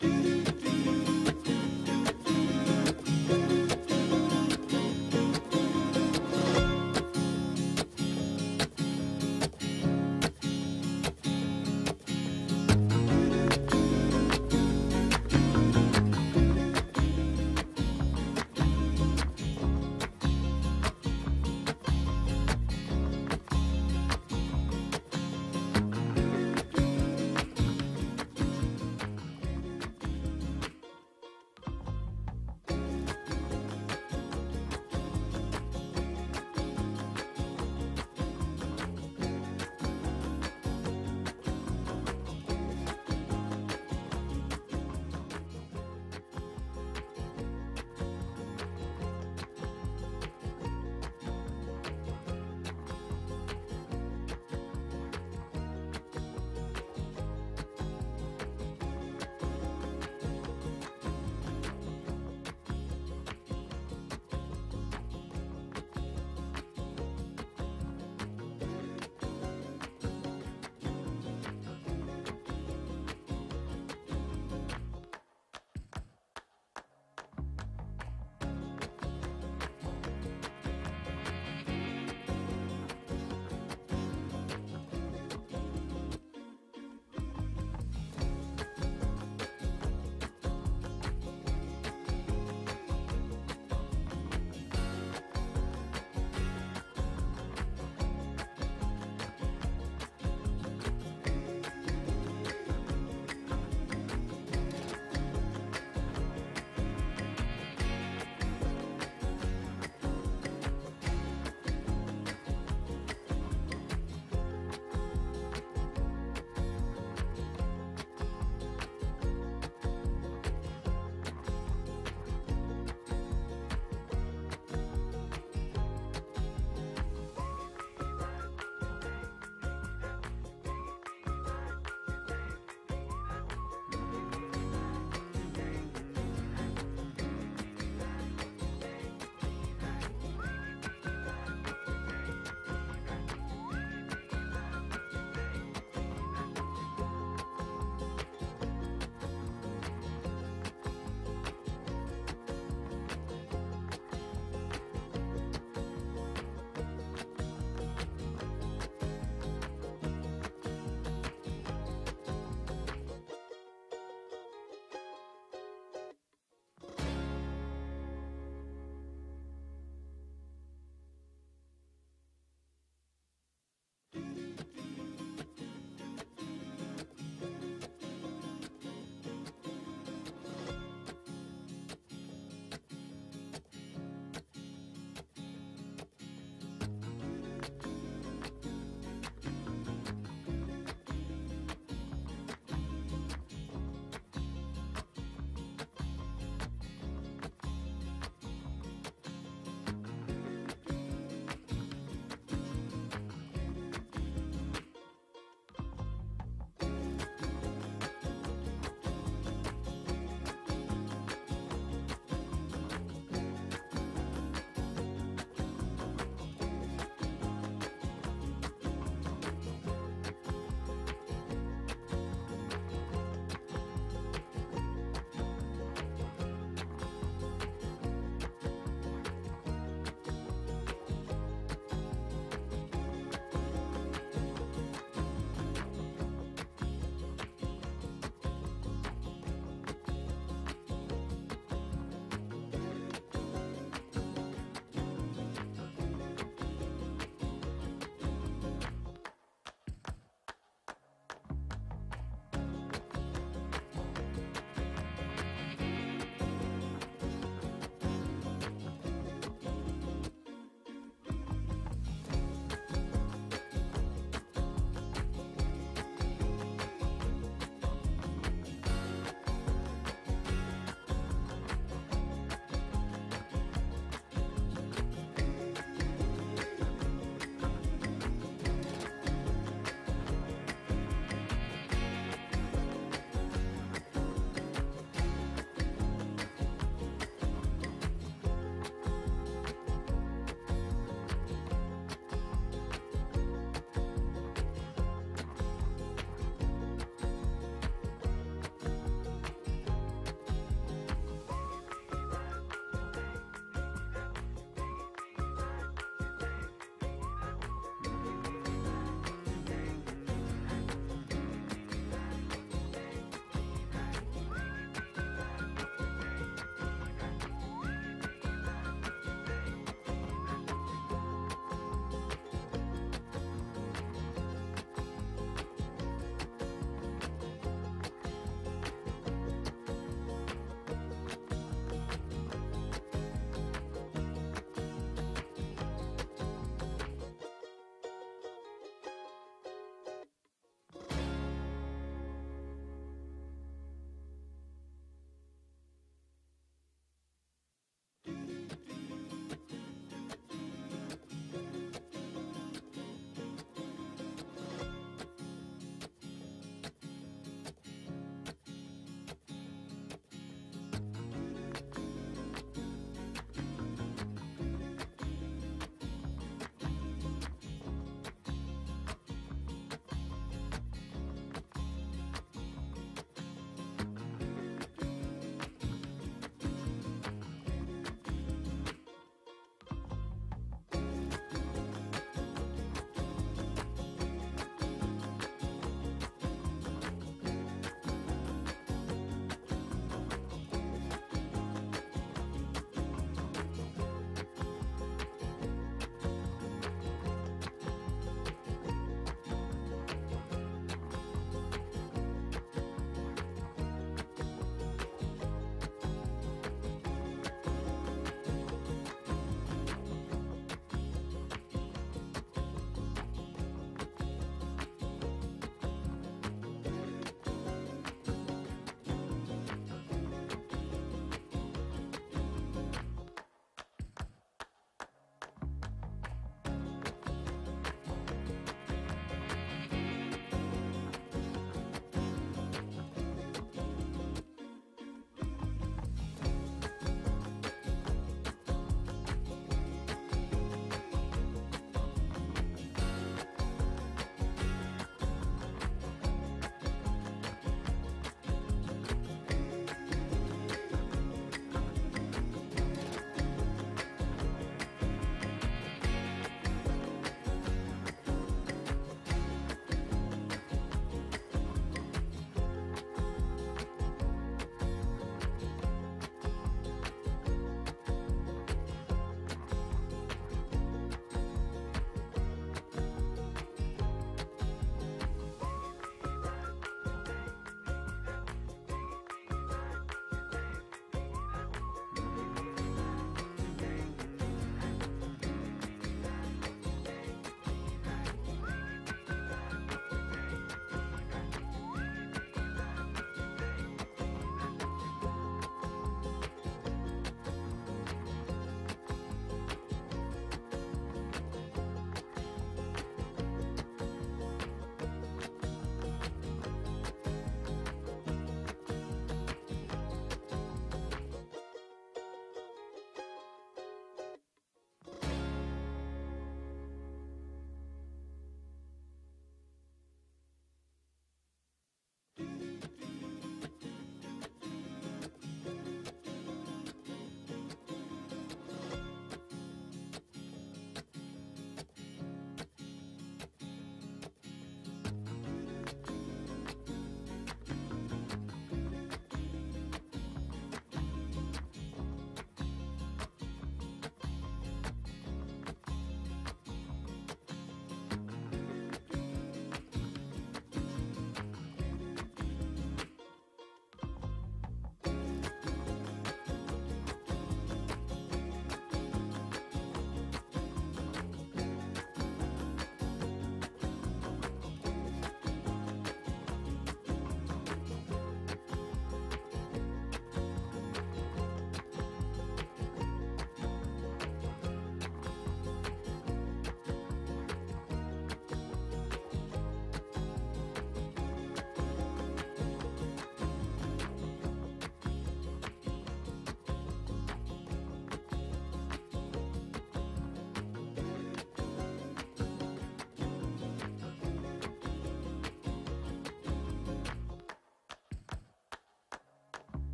Do, do, do.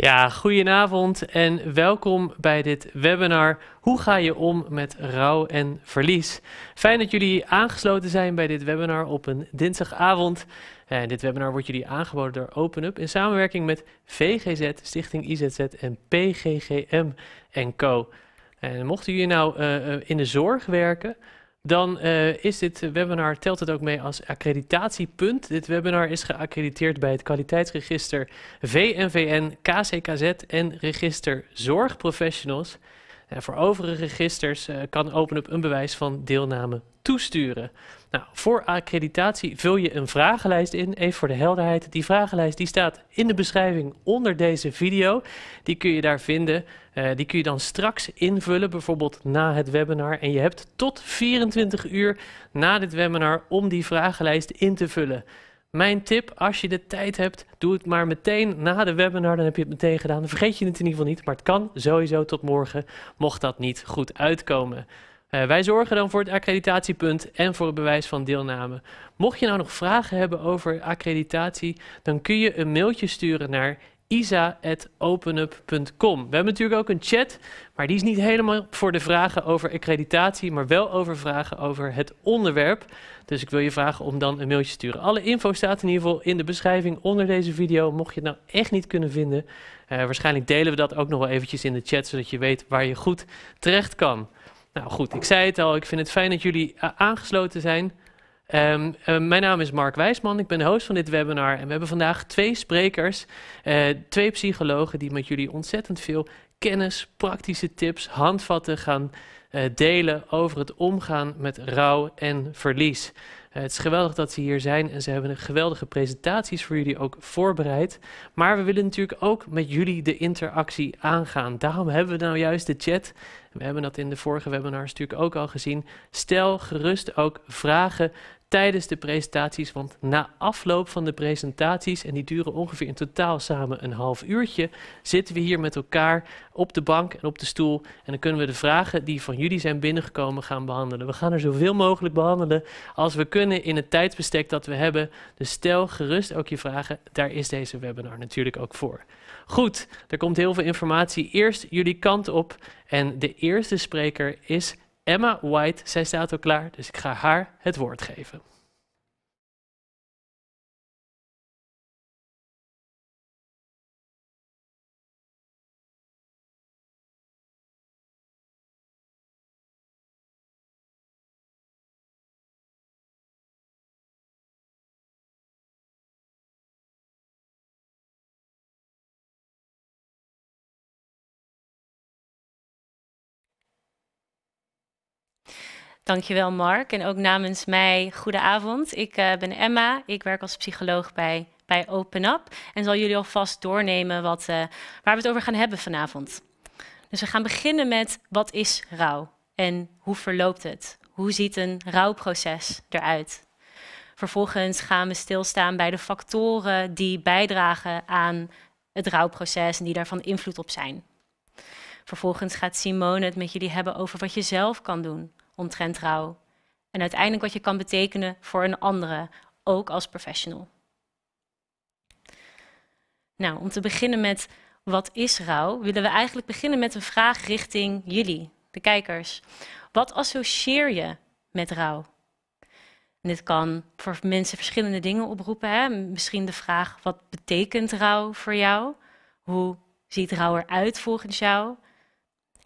Ja, goedenavond en welkom bij dit webinar. Hoe ga je om met rouw en verlies? Fijn dat jullie aangesloten zijn bij dit webinar op een dinsdagavond. En eh, dit webinar wordt jullie aangeboden door OpenUp in samenwerking met VGZ, Stichting IZZ en PGGM Co. En mochten jullie nou eh, eh, in de zorg werken, dan eh, is dit webinar, telt het ook mee als accreditatiepunt. Dit webinar is geaccrediteerd bij het kwaliteitsregister VNVN, KCKZ en register Zorgprofessionals. Eh, voor overige registers eh, kan OpenUp een bewijs van deelname toesturen. Nou, voor accreditatie vul je een vragenlijst in. Even voor de helderheid. Die vragenlijst die staat in de beschrijving onder deze video. Die kun je daar vinden. Eh, die kun je dan straks invullen, bijvoorbeeld na het webinar. En je hebt tot 24 uur na dit webinar om die vragenlijst in te vullen. Mijn tip, als je de tijd hebt, doe het maar meteen na de webinar. Dan heb je het meteen gedaan. Dan vergeet je het in ieder geval niet, maar het kan sowieso tot morgen, mocht dat niet goed uitkomen. Eh, wij zorgen dan voor het accreditatiepunt en voor het bewijs van deelname. Mocht je nou nog vragen hebben over accreditatie, dan kun je een mailtje sturen naar isa.openup.com. We hebben natuurlijk ook een chat, maar die is niet helemaal voor de vragen over accreditatie, maar wel over vragen over het onderwerp. Dus ik wil je vragen om dan een mailtje te sturen. Alle info staat in ieder geval in de beschrijving onder deze video. Mocht je het nou echt niet kunnen vinden, eh, waarschijnlijk delen we dat ook nog wel eventjes in de chat, zodat je weet waar je goed terecht kan. Nou goed, ik zei het al, ik vind het fijn dat jullie eh, aangesloten zijn. Ehm, ehm, mijn naam is Mark Wijsman, ik ben de host van dit webinar en we hebben vandaag twee sprekers, eh, twee psychologen die met jullie ontzettend veel kennis, praktische tips, handvatten gaan eh, delen over het omgaan met rouw en verlies. Eh, het is geweldig dat ze hier zijn en ze hebben geweldige presentaties voor jullie ook voorbereid. Maar we willen natuurlijk ook met jullie de interactie aangaan. Daarom hebben we nou juist de chat we hebben dat in de vorige webinars natuurlijk ook al gezien. Stel gerust ook vragen tijdens de presentaties. Want na afloop van de presentaties, en die duren ongeveer in totaal samen een half uurtje, zitten we hier met elkaar op de bank en op de stoel. En dan kunnen we de vragen die van jullie zijn binnengekomen gaan behandelen. We gaan er zoveel mogelijk behandelen als we kunnen in het tijdsbestek dat we hebben. Dus stel gerust ook je vragen. Daar is deze webinar natuurlijk ook voor. Goed, er komt heel veel informatie eerst jullie kant op. En de eerste spreker is Emma White, zij staat al klaar, dus ik ga haar het woord geven. Dankjewel Mark en ook namens mij goedenavond. Ik eh, ben Emma, ik werk als psycholoog bij, bij Open en zal jullie alvast doornemen wat, eh, waar we het over gaan hebben vanavond. Dus we gaan beginnen met wat is rouw en hoe verloopt het? Hoe ziet een rouwproces eruit? Vervolgens gaan we stilstaan bij de factoren die bijdragen aan het rouwproces en die daarvan invloed op zijn. Vervolgens gaat Simone het met jullie hebben over wat je zelf kan doen omtrent rouw. En uiteindelijk wat je kan betekenen voor een andere, ook als professional. Nou, om te beginnen met wat is rouw, willen we eigenlijk beginnen met een vraag richting jullie, de kijkers. Wat associeer je met rouw? dit kan voor mensen verschillende dingen oproepen. Hè? Misschien de vraag: wat betekent rouw voor jou? Hoe ziet rouw eruit volgens jou?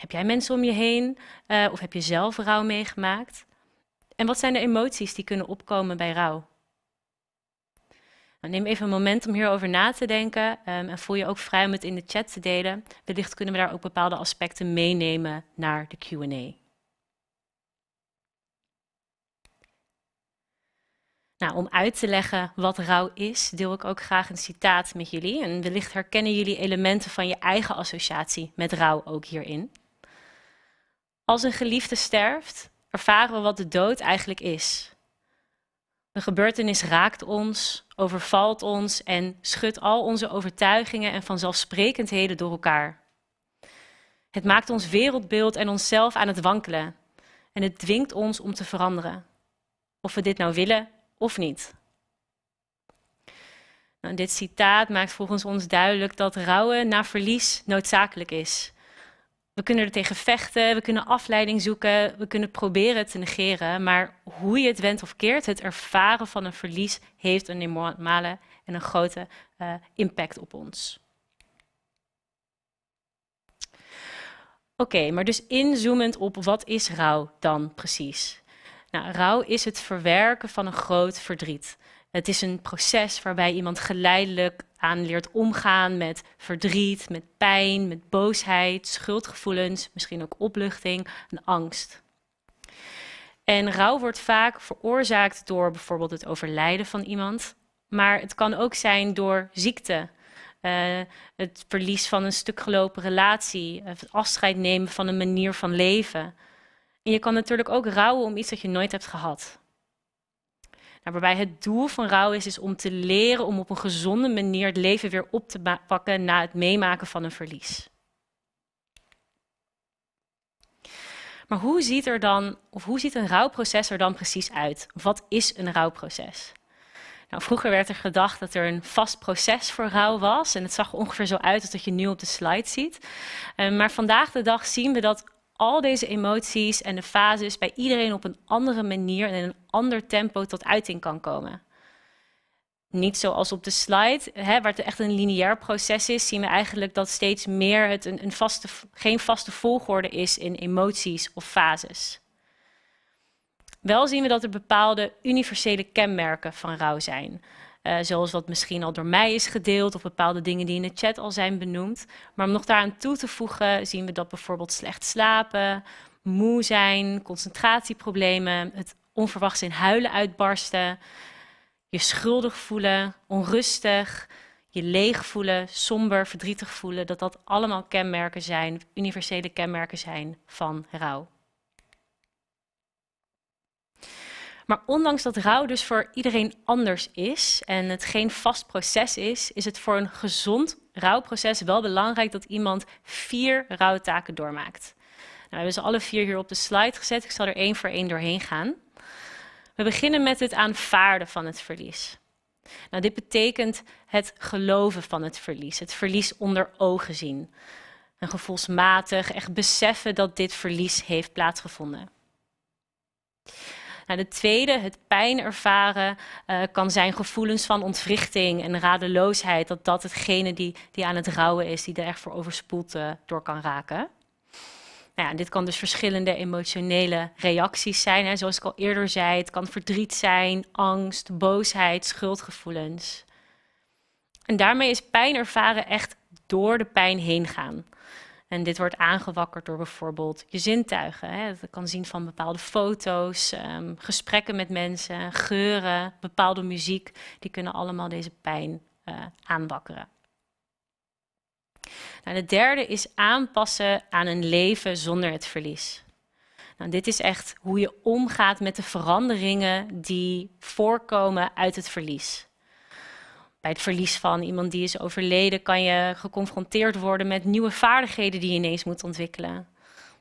Heb jij mensen om je heen? Eh, of heb je zelf rouw meegemaakt? En wat zijn de emoties die kunnen opkomen bij rouw? Nou, neem even een moment om hierover na te denken ehm, en voel je ook vrij om het in de chat te delen. Wellicht kunnen we daar ook bepaalde aspecten meenemen naar de QA. Nou, om uit te leggen wat rouw is, deel ik ook graag een citaat met jullie. En wellicht herkennen jullie elementen van je eigen associatie met rouw ook hierin. Als een geliefde sterft, ervaren we wat de dood eigenlijk is. De gebeurtenis raakt ons, overvalt ons en schudt al onze overtuigingen en vanzelfsprekendheden door elkaar. Het maakt ons wereldbeeld en onszelf aan het wankelen en het dwingt ons om te veranderen, of we dit nou willen of niet. Nou, dit citaat maakt volgens ons duidelijk dat rouwen na verlies noodzakelijk is. We kunnen er tegen vechten, we kunnen afleiding zoeken, we kunnen proberen te negeren. Maar hoe je het went of keert, het ervaren van een verlies heeft een normale en een grote eh, impact op ons. Oké, maar dus inzoomend op wat is rouw dan precies? Nou, rouw is het verwerken van een groot verdriet. Het is een proces waarbij iemand geleidelijk aan leert omgaan met verdriet, met pijn, met boosheid, schuldgevoelens, misschien ook opluchting en angst. En rouw wordt vaak veroorzaakt door bijvoorbeeld het overlijden van iemand, maar het kan ook zijn door ziekte. Eh, het verlies van een stuk gelopen relatie, het afscheid nemen van een manier van leven. En je kan natuurlijk ook rouwen om iets dat je nooit hebt gehad. Nou, waarbij het doel van rouw is, is om te leren om op een gezonde manier het leven weer op te pakken na het meemaken van een verlies. Maar hoe ziet, er dan, of hoe ziet een rouwproces er dan precies uit? wat is een rouwproces? Nou, vroeger werd er gedacht dat er een vast proces voor rouw was. En het zag ongeveer zo uit als dat je nu op de slide ziet. Eh, maar vandaag de dag zien we dat al deze emoties en de fases bij iedereen op een andere manier en in een ander tempo tot uiting kan komen. Niet zoals op de slide, hè, waar het echt een lineair proces is, zien we eigenlijk dat steeds meer het een, een vaste, geen vaste volgorde is in emoties of fases. Wel zien we dat er bepaalde universele kenmerken van rouw zijn. Eh, zoals wat misschien al door mij is gedeeld of bepaalde dingen die in de chat al zijn benoemd. Maar om nog daaraan toe te voegen, zien we dat bijvoorbeeld slecht slapen, moe zijn, concentratieproblemen, het onverwachts in huilen uitbarsten, je schuldig voelen, onrustig, je leeg voelen, somber, verdrietig voelen, dat dat allemaal kenmerken zijn, universele kenmerken zijn van rouw. Maar ondanks dat rouw dus voor iedereen anders is en het geen vast proces is, is het voor een gezond rouwproces wel belangrijk dat iemand vier rouwtaken doormaakt. Nou, we hebben ze alle vier hier op de slide gezet. Ik zal er één voor één doorheen gaan. We beginnen met het aanvaarden van het verlies. Nou, dit betekent het geloven van het verlies, het verlies onder ogen zien. een gevoelsmatig echt beseffen dat dit verlies heeft plaatsgevonden. Nou, de tweede, het pijn ervaren, eh, kan zijn gevoelens van ontwrichting en radeloosheid. Dat dat hetgene die, die aan het rouwen is, die er echt voor overspoeld eh, door kan raken. Nou ja, dit kan dus verschillende emotionele reacties zijn. Hè. Zoals ik al eerder zei, het kan verdriet zijn, angst, boosheid, schuldgevoelens. En daarmee is pijn ervaren echt door de pijn heen gaan. En dit wordt aangewakkerd door bijvoorbeeld je zintuigen. Hè. Dat kan zien van bepaalde foto's, ehm, gesprekken met mensen, geuren, bepaalde muziek. Die kunnen allemaal deze pijn eh, aanwakkeren. Nou, de derde is aanpassen aan een leven zonder het verlies. Nou, dit is echt hoe je omgaat met de veranderingen die voorkomen uit het verlies bij het verlies van iemand die is overleden, kan je geconfronteerd worden met nieuwe vaardigheden die je ineens moet ontwikkelen.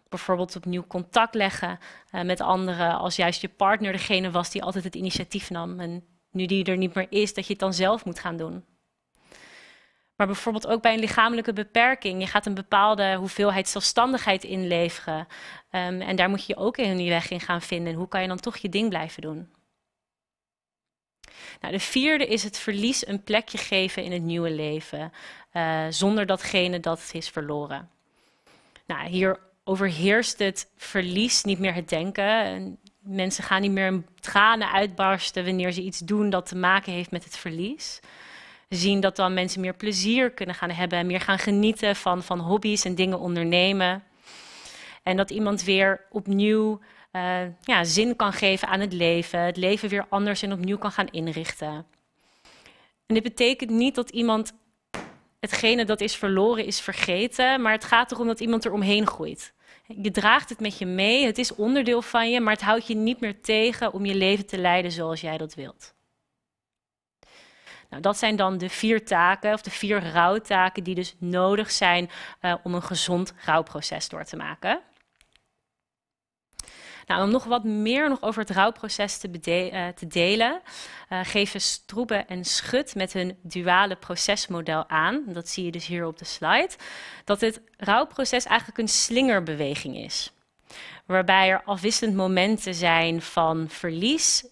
Bijvoorbeeld opnieuw contact leggen eh, met anderen, als juist je partner degene was die altijd het initiatief nam. En nu die er niet meer is, dat je het dan zelf moet gaan doen. Maar bijvoorbeeld ook bij een lichamelijke beperking. Je gaat een bepaalde hoeveelheid zelfstandigheid inleveren. Ehm, en daar moet je ook in je weg in gaan vinden. Hoe kan je dan toch je ding blijven doen? Nou, de vierde is het verlies een plekje geven in het nieuwe leven, eh, zonder datgene dat het is verloren. Nou, hier overheerst het verlies niet meer het denken. Mensen gaan niet meer in tranen uitbarsten wanneer ze iets doen dat te maken heeft met het verlies. Zien dat dan mensen meer plezier kunnen gaan hebben, meer gaan genieten van, van hobby's en dingen ondernemen. En dat iemand weer opnieuw eh, ja, zin kan geven aan het leven, het leven weer anders en opnieuw kan gaan inrichten. En dit betekent niet dat iemand hetgene dat is verloren is vergeten, maar het gaat erom dat iemand eromheen groeit. Je draagt het met je mee, het is onderdeel van je, maar het houdt je niet meer tegen om je leven te leiden zoals jij dat wilt. Nou, dat zijn dan de vier taken, of de vier rouwtaken, die dus nodig zijn eh, om een gezond rouwproces door te maken. Nou, om nog wat meer nog over het rouwproces te, eh, te delen, eh, geven Stroebe en Schut met hun duale procesmodel aan. Dat zie je dus hier op de slide. Dat het rouwproces eigenlijk een slingerbeweging is. Waarbij er afwisselend momenten zijn van verlies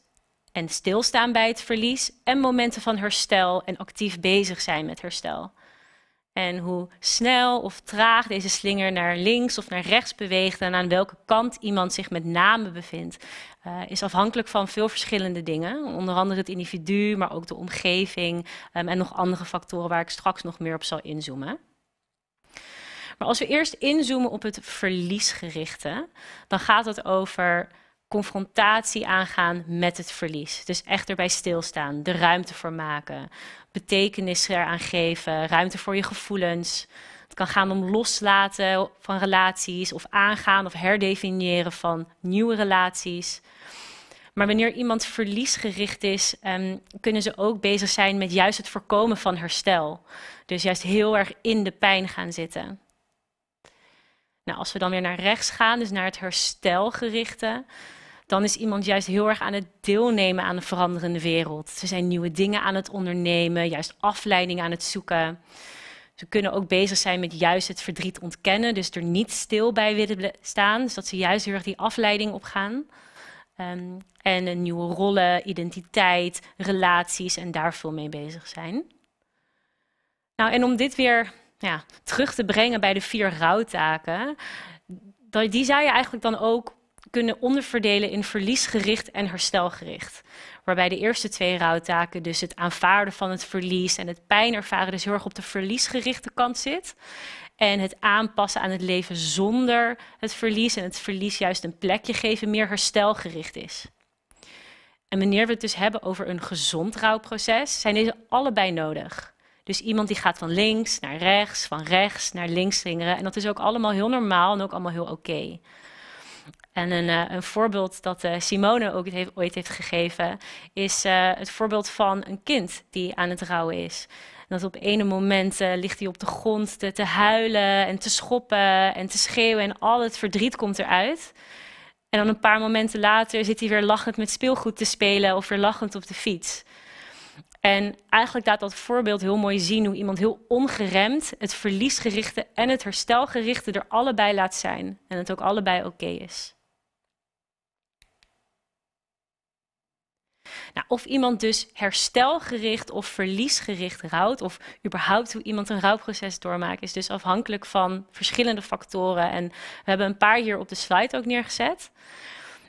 en stilstaan bij het verlies en momenten van herstel en actief bezig zijn met herstel. En hoe snel of traag deze slinger naar links of naar rechts beweegt en aan welke kant iemand zich met name bevindt, eh, is afhankelijk van veel verschillende dingen. Onder andere het individu, maar ook de omgeving ehm, en nog andere factoren waar ik straks nog meer op zal inzoomen. Maar als we eerst inzoomen op het verliesgerichte, dan gaat het over confrontatie aangaan met het verlies. Dus echt erbij stilstaan, de ruimte voor maken, betekenis eraan geven, ruimte voor je gevoelens. Het kan gaan om loslaten van relaties of aangaan of herdefiniëren van nieuwe relaties. Maar wanneer iemand verliesgericht is, ehm, kunnen ze ook bezig zijn met juist het voorkomen van herstel. Dus juist heel erg in de pijn gaan zitten. Nou, als we dan weer naar rechts gaan, dus naar het herstelgerichte, dan is iemand juist heel erg aan het deelnemen aan de veranderende wereld. Ze zijn nieuwe dingen aan het ondernemen, juist afleiding aan het zoeken. Ze kunnen ook bezig zijn met juist het verdriet ontkennen, dus er niet stil bij willen staan, dus dat ze juist heel erg die afleiding opgaan. Um, en een nieuwe rollen, identiteit, relaties en daar veel mee bezig zijn. Nou, en om dit weer ja, terug te brengen bij de vier rouwtaken, die zou je eigenlijk dan ook kunnen onderverdelen in verliesgericht en herstelgericht. Waarbij de eerste twee rouwtaken, dus het aanvaarden van het verlies en het pijn ervaren, dus heel erg op de verliesgerichte kant zit. En het aanpassen aan het leven zonder het verlies en het verlies juist een plekje geven, meer herstelgericht is. En wanneer we het dus hebben over een gezond rouwproces, zijn deze allebei nodig. Dus iemand die gaat van links naar rechts, van rechts naar links slingeren. En dat is ook allemaal heel normaal en ook allemaal heel oké. En een, eh, een voorbeeld dat eh, Simone ook heeft, ooit heeft gegeven, is eh, het voorbeeld van een kind die aan het rouwen is. dat op ene moment ligt hij op de grond te, te, huilen en te schoppen en te schreeuwen en al het verdriet komt eruit. En dan een paar momenten later zit hij weer lachend met speelgoed te spelen of weer lachend op de fiets. En eigenlijk laat dat voorbeeld heel mooi zien hoe iemand heel ongeremd het verliesgerichte en het herstelgerichte er allebei laat zijn. En het ook allebei oké is. Nou, of iemand dus herstelgericht of verliesgericht rouwt, of überhaupt hoe iemand een rouwproces doormaakt, is dus afhankelijk van verschillende factoren. En we hebben een paar hier op de slide ook neergezet.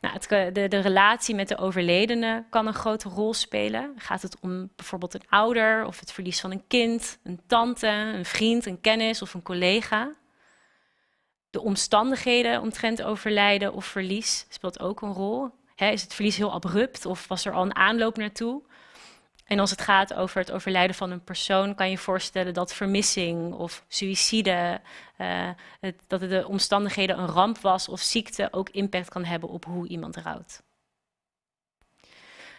Nou, het, eh, de, de, relatie met de overledene kan een grote rol spelen. Gaat het om bijvoorbeeld een ouder of het verlies van een kind, een tante, een vriend, een kennis of een collega? De omstandigheden omtrent overlijden of verlies speelt ook een rol is het verlies heel abrupt of was er al een aanloop naartoe? En als het gaat over het overlijden van een persoon, kan je voorstellen dat vermissing of suïcide, eh, dat de omstandigheden een ramp was of ziekte ook impact kan hebben op hoe iemand rouwt.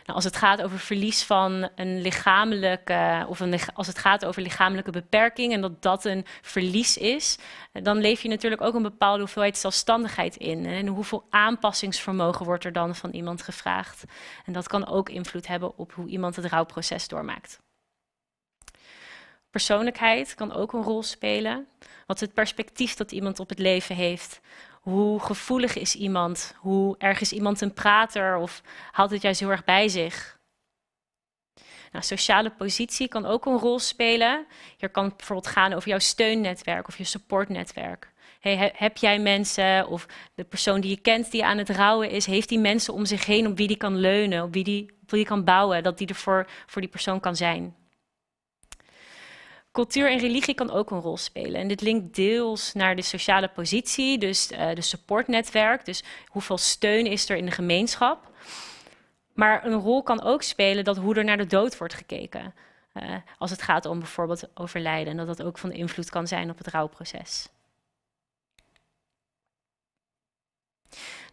Nou, als het gaat over verlies van een lichamelijke, of als het gaat over lichamelijke beperking en dat dat een verlies is, dan leef je natuurlijk ook een bepaalde hoeveelheid zelfstandigheid in. En hoeveel aanpassingsvermogen wordt er dan van iemand gevraagd? En dat kan ook invloed hebben op hoe iemand het rouwproces doormaakt. Persoonlijkheid kan ook een rol spelen. Wat het perspectief dat iemand op het leven heeft? hoe gevoelig is iemand? Hoe erg is iemand een prater? Of houdt het juist heel erg bij zich? Nou, sociale positie kan ook een rol spelen. Hier kan het bijvoorbeeld gaan over jouw steunnetwerk of je supportnetwerk. heb jij mensen of de persoon die je kent die aan het rouwen is, heeft die mensen om zich heen op wie die kan leunen, op wie die, op wie die kan bouwen, dat die er voor, voor die persoon kan zijn? Cultuur en religie kan ook een rol spelen. En dit linkt deels naar de sociale positie, dus uh, de supportnetwerk, dus hoeveel steun is er in de gemeenschap. Maar een rol kan ook spelen dat hoe er naar de dood wordt gekeken. Eh, als het gaat om bijvoorbeeld overlijden, en dat dat ook van invloed kan zijn op het rouwproces.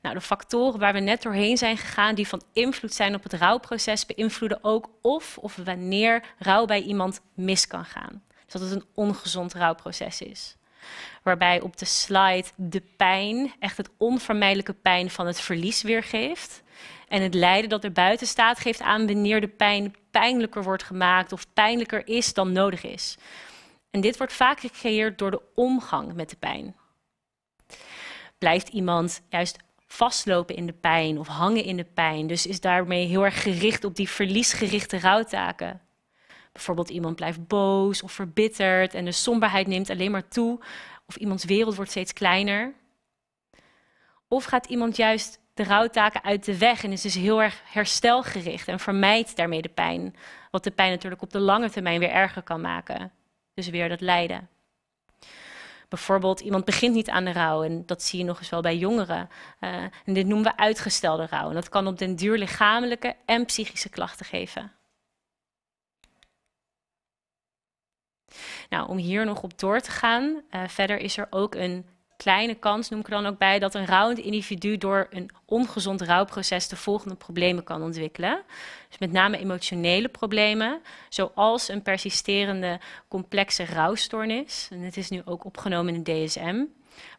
Nou, de factoren waar we net doorheen zijn gegaan, die van invloed zijn op het rouwproces, beïnvloeden ook of of wanneer rouw bij iemand mis kan gaan. Dus dat het een ongezond rouwproces is. Waarbij op de slide de pijn, echt het onvermijdelijke pijn van het verlies weergeeft. En het lijden dat er buiten staat geeft aan wanneer de pijn pijnlijker wordt gemaakt of pijnlijker is dan nodig is. En dit wordt vaak gecreëerd door de omgang met de pijn. Blijft iemand juist vastlopen in de pijn of hangen in de pijn. Dus is daarmee heel erg gericht op die verliesgerichte rouwtaken. Bijvoorbeeld iemand blijft boos of verbitterd en de somberheid neemt alleen maar toe of iemands wereld wordt steeds kleiner. Of gaat iemand juist de rouwtaken uit de weg en is dus heel erg herstelgericht en vermijdt daarmee de pijn. Wat de pijn natuurlijk op de lange termijn weer erger kan maken. Dus weer dat lijden bijvoorbeeld iemand begint niet aan de rouw. En dat zie je nog eens wel bij jongeren. Eh, en dit noemen we uitgestelde rouw. En dat kan op den duur lichamelijke en psychische klachten geven. Nou, om hier nog op door te gaan, eh, verder is er ook een kleine kans, noem ik er dan ook bij, dat een rouwend individu door een ongezond rouwproces de volgende problemen kan ontwikkelen. Dus met name emotionele problemen, zoals een persisterende complexe rouwstoornis. En het is nu ook opgenomen in de DSM.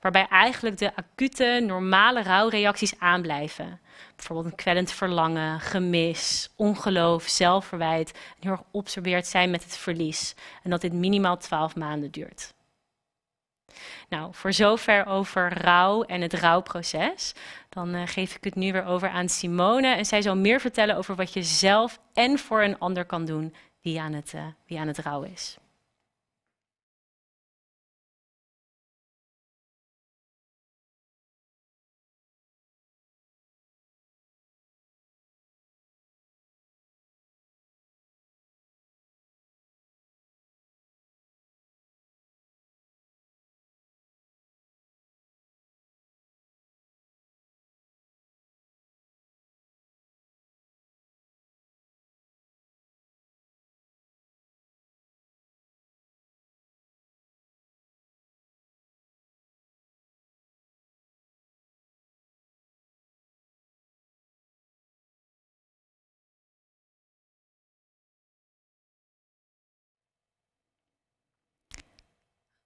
Waarbij eigenlijk de acute, normale rouwreacties aanblijven. Bijvoorbeeld een kwellend verlangen, gemis, ongeloof, zelfverwijt. En heel erg observeerd zijn met het verlies. En dat dit minimaal 12 maanden duurt. Nou, voor zover over rouw en het rouwproces. Dan eh, geef ik het nu weer over aan Simone. En zij zal meer vertellen over wat je zelf en voor een ander kan doen die aan het, eh, die aan het rouwen is.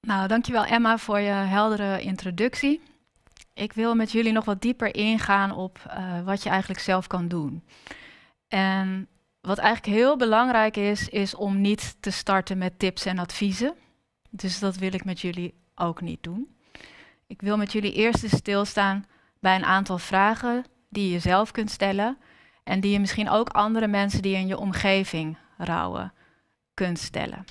Nou, dankjewel Emma voor je heldere introductie. Ik wil met jullie nog wat dieper ingaan op eh, wat je eigenlijk zelf kan doen. En wat eigenlijk heel belangrijk is, is om niet te starten met tips en adviezen. Dus dat wil ik met jullie ook niet doen. Ik wil met jullie eerst eens stilstaan bij een aantal vragen die je zelf kunt stellen en die je misschien ook andere mensen die in je omgeving rouwen kunt stellen.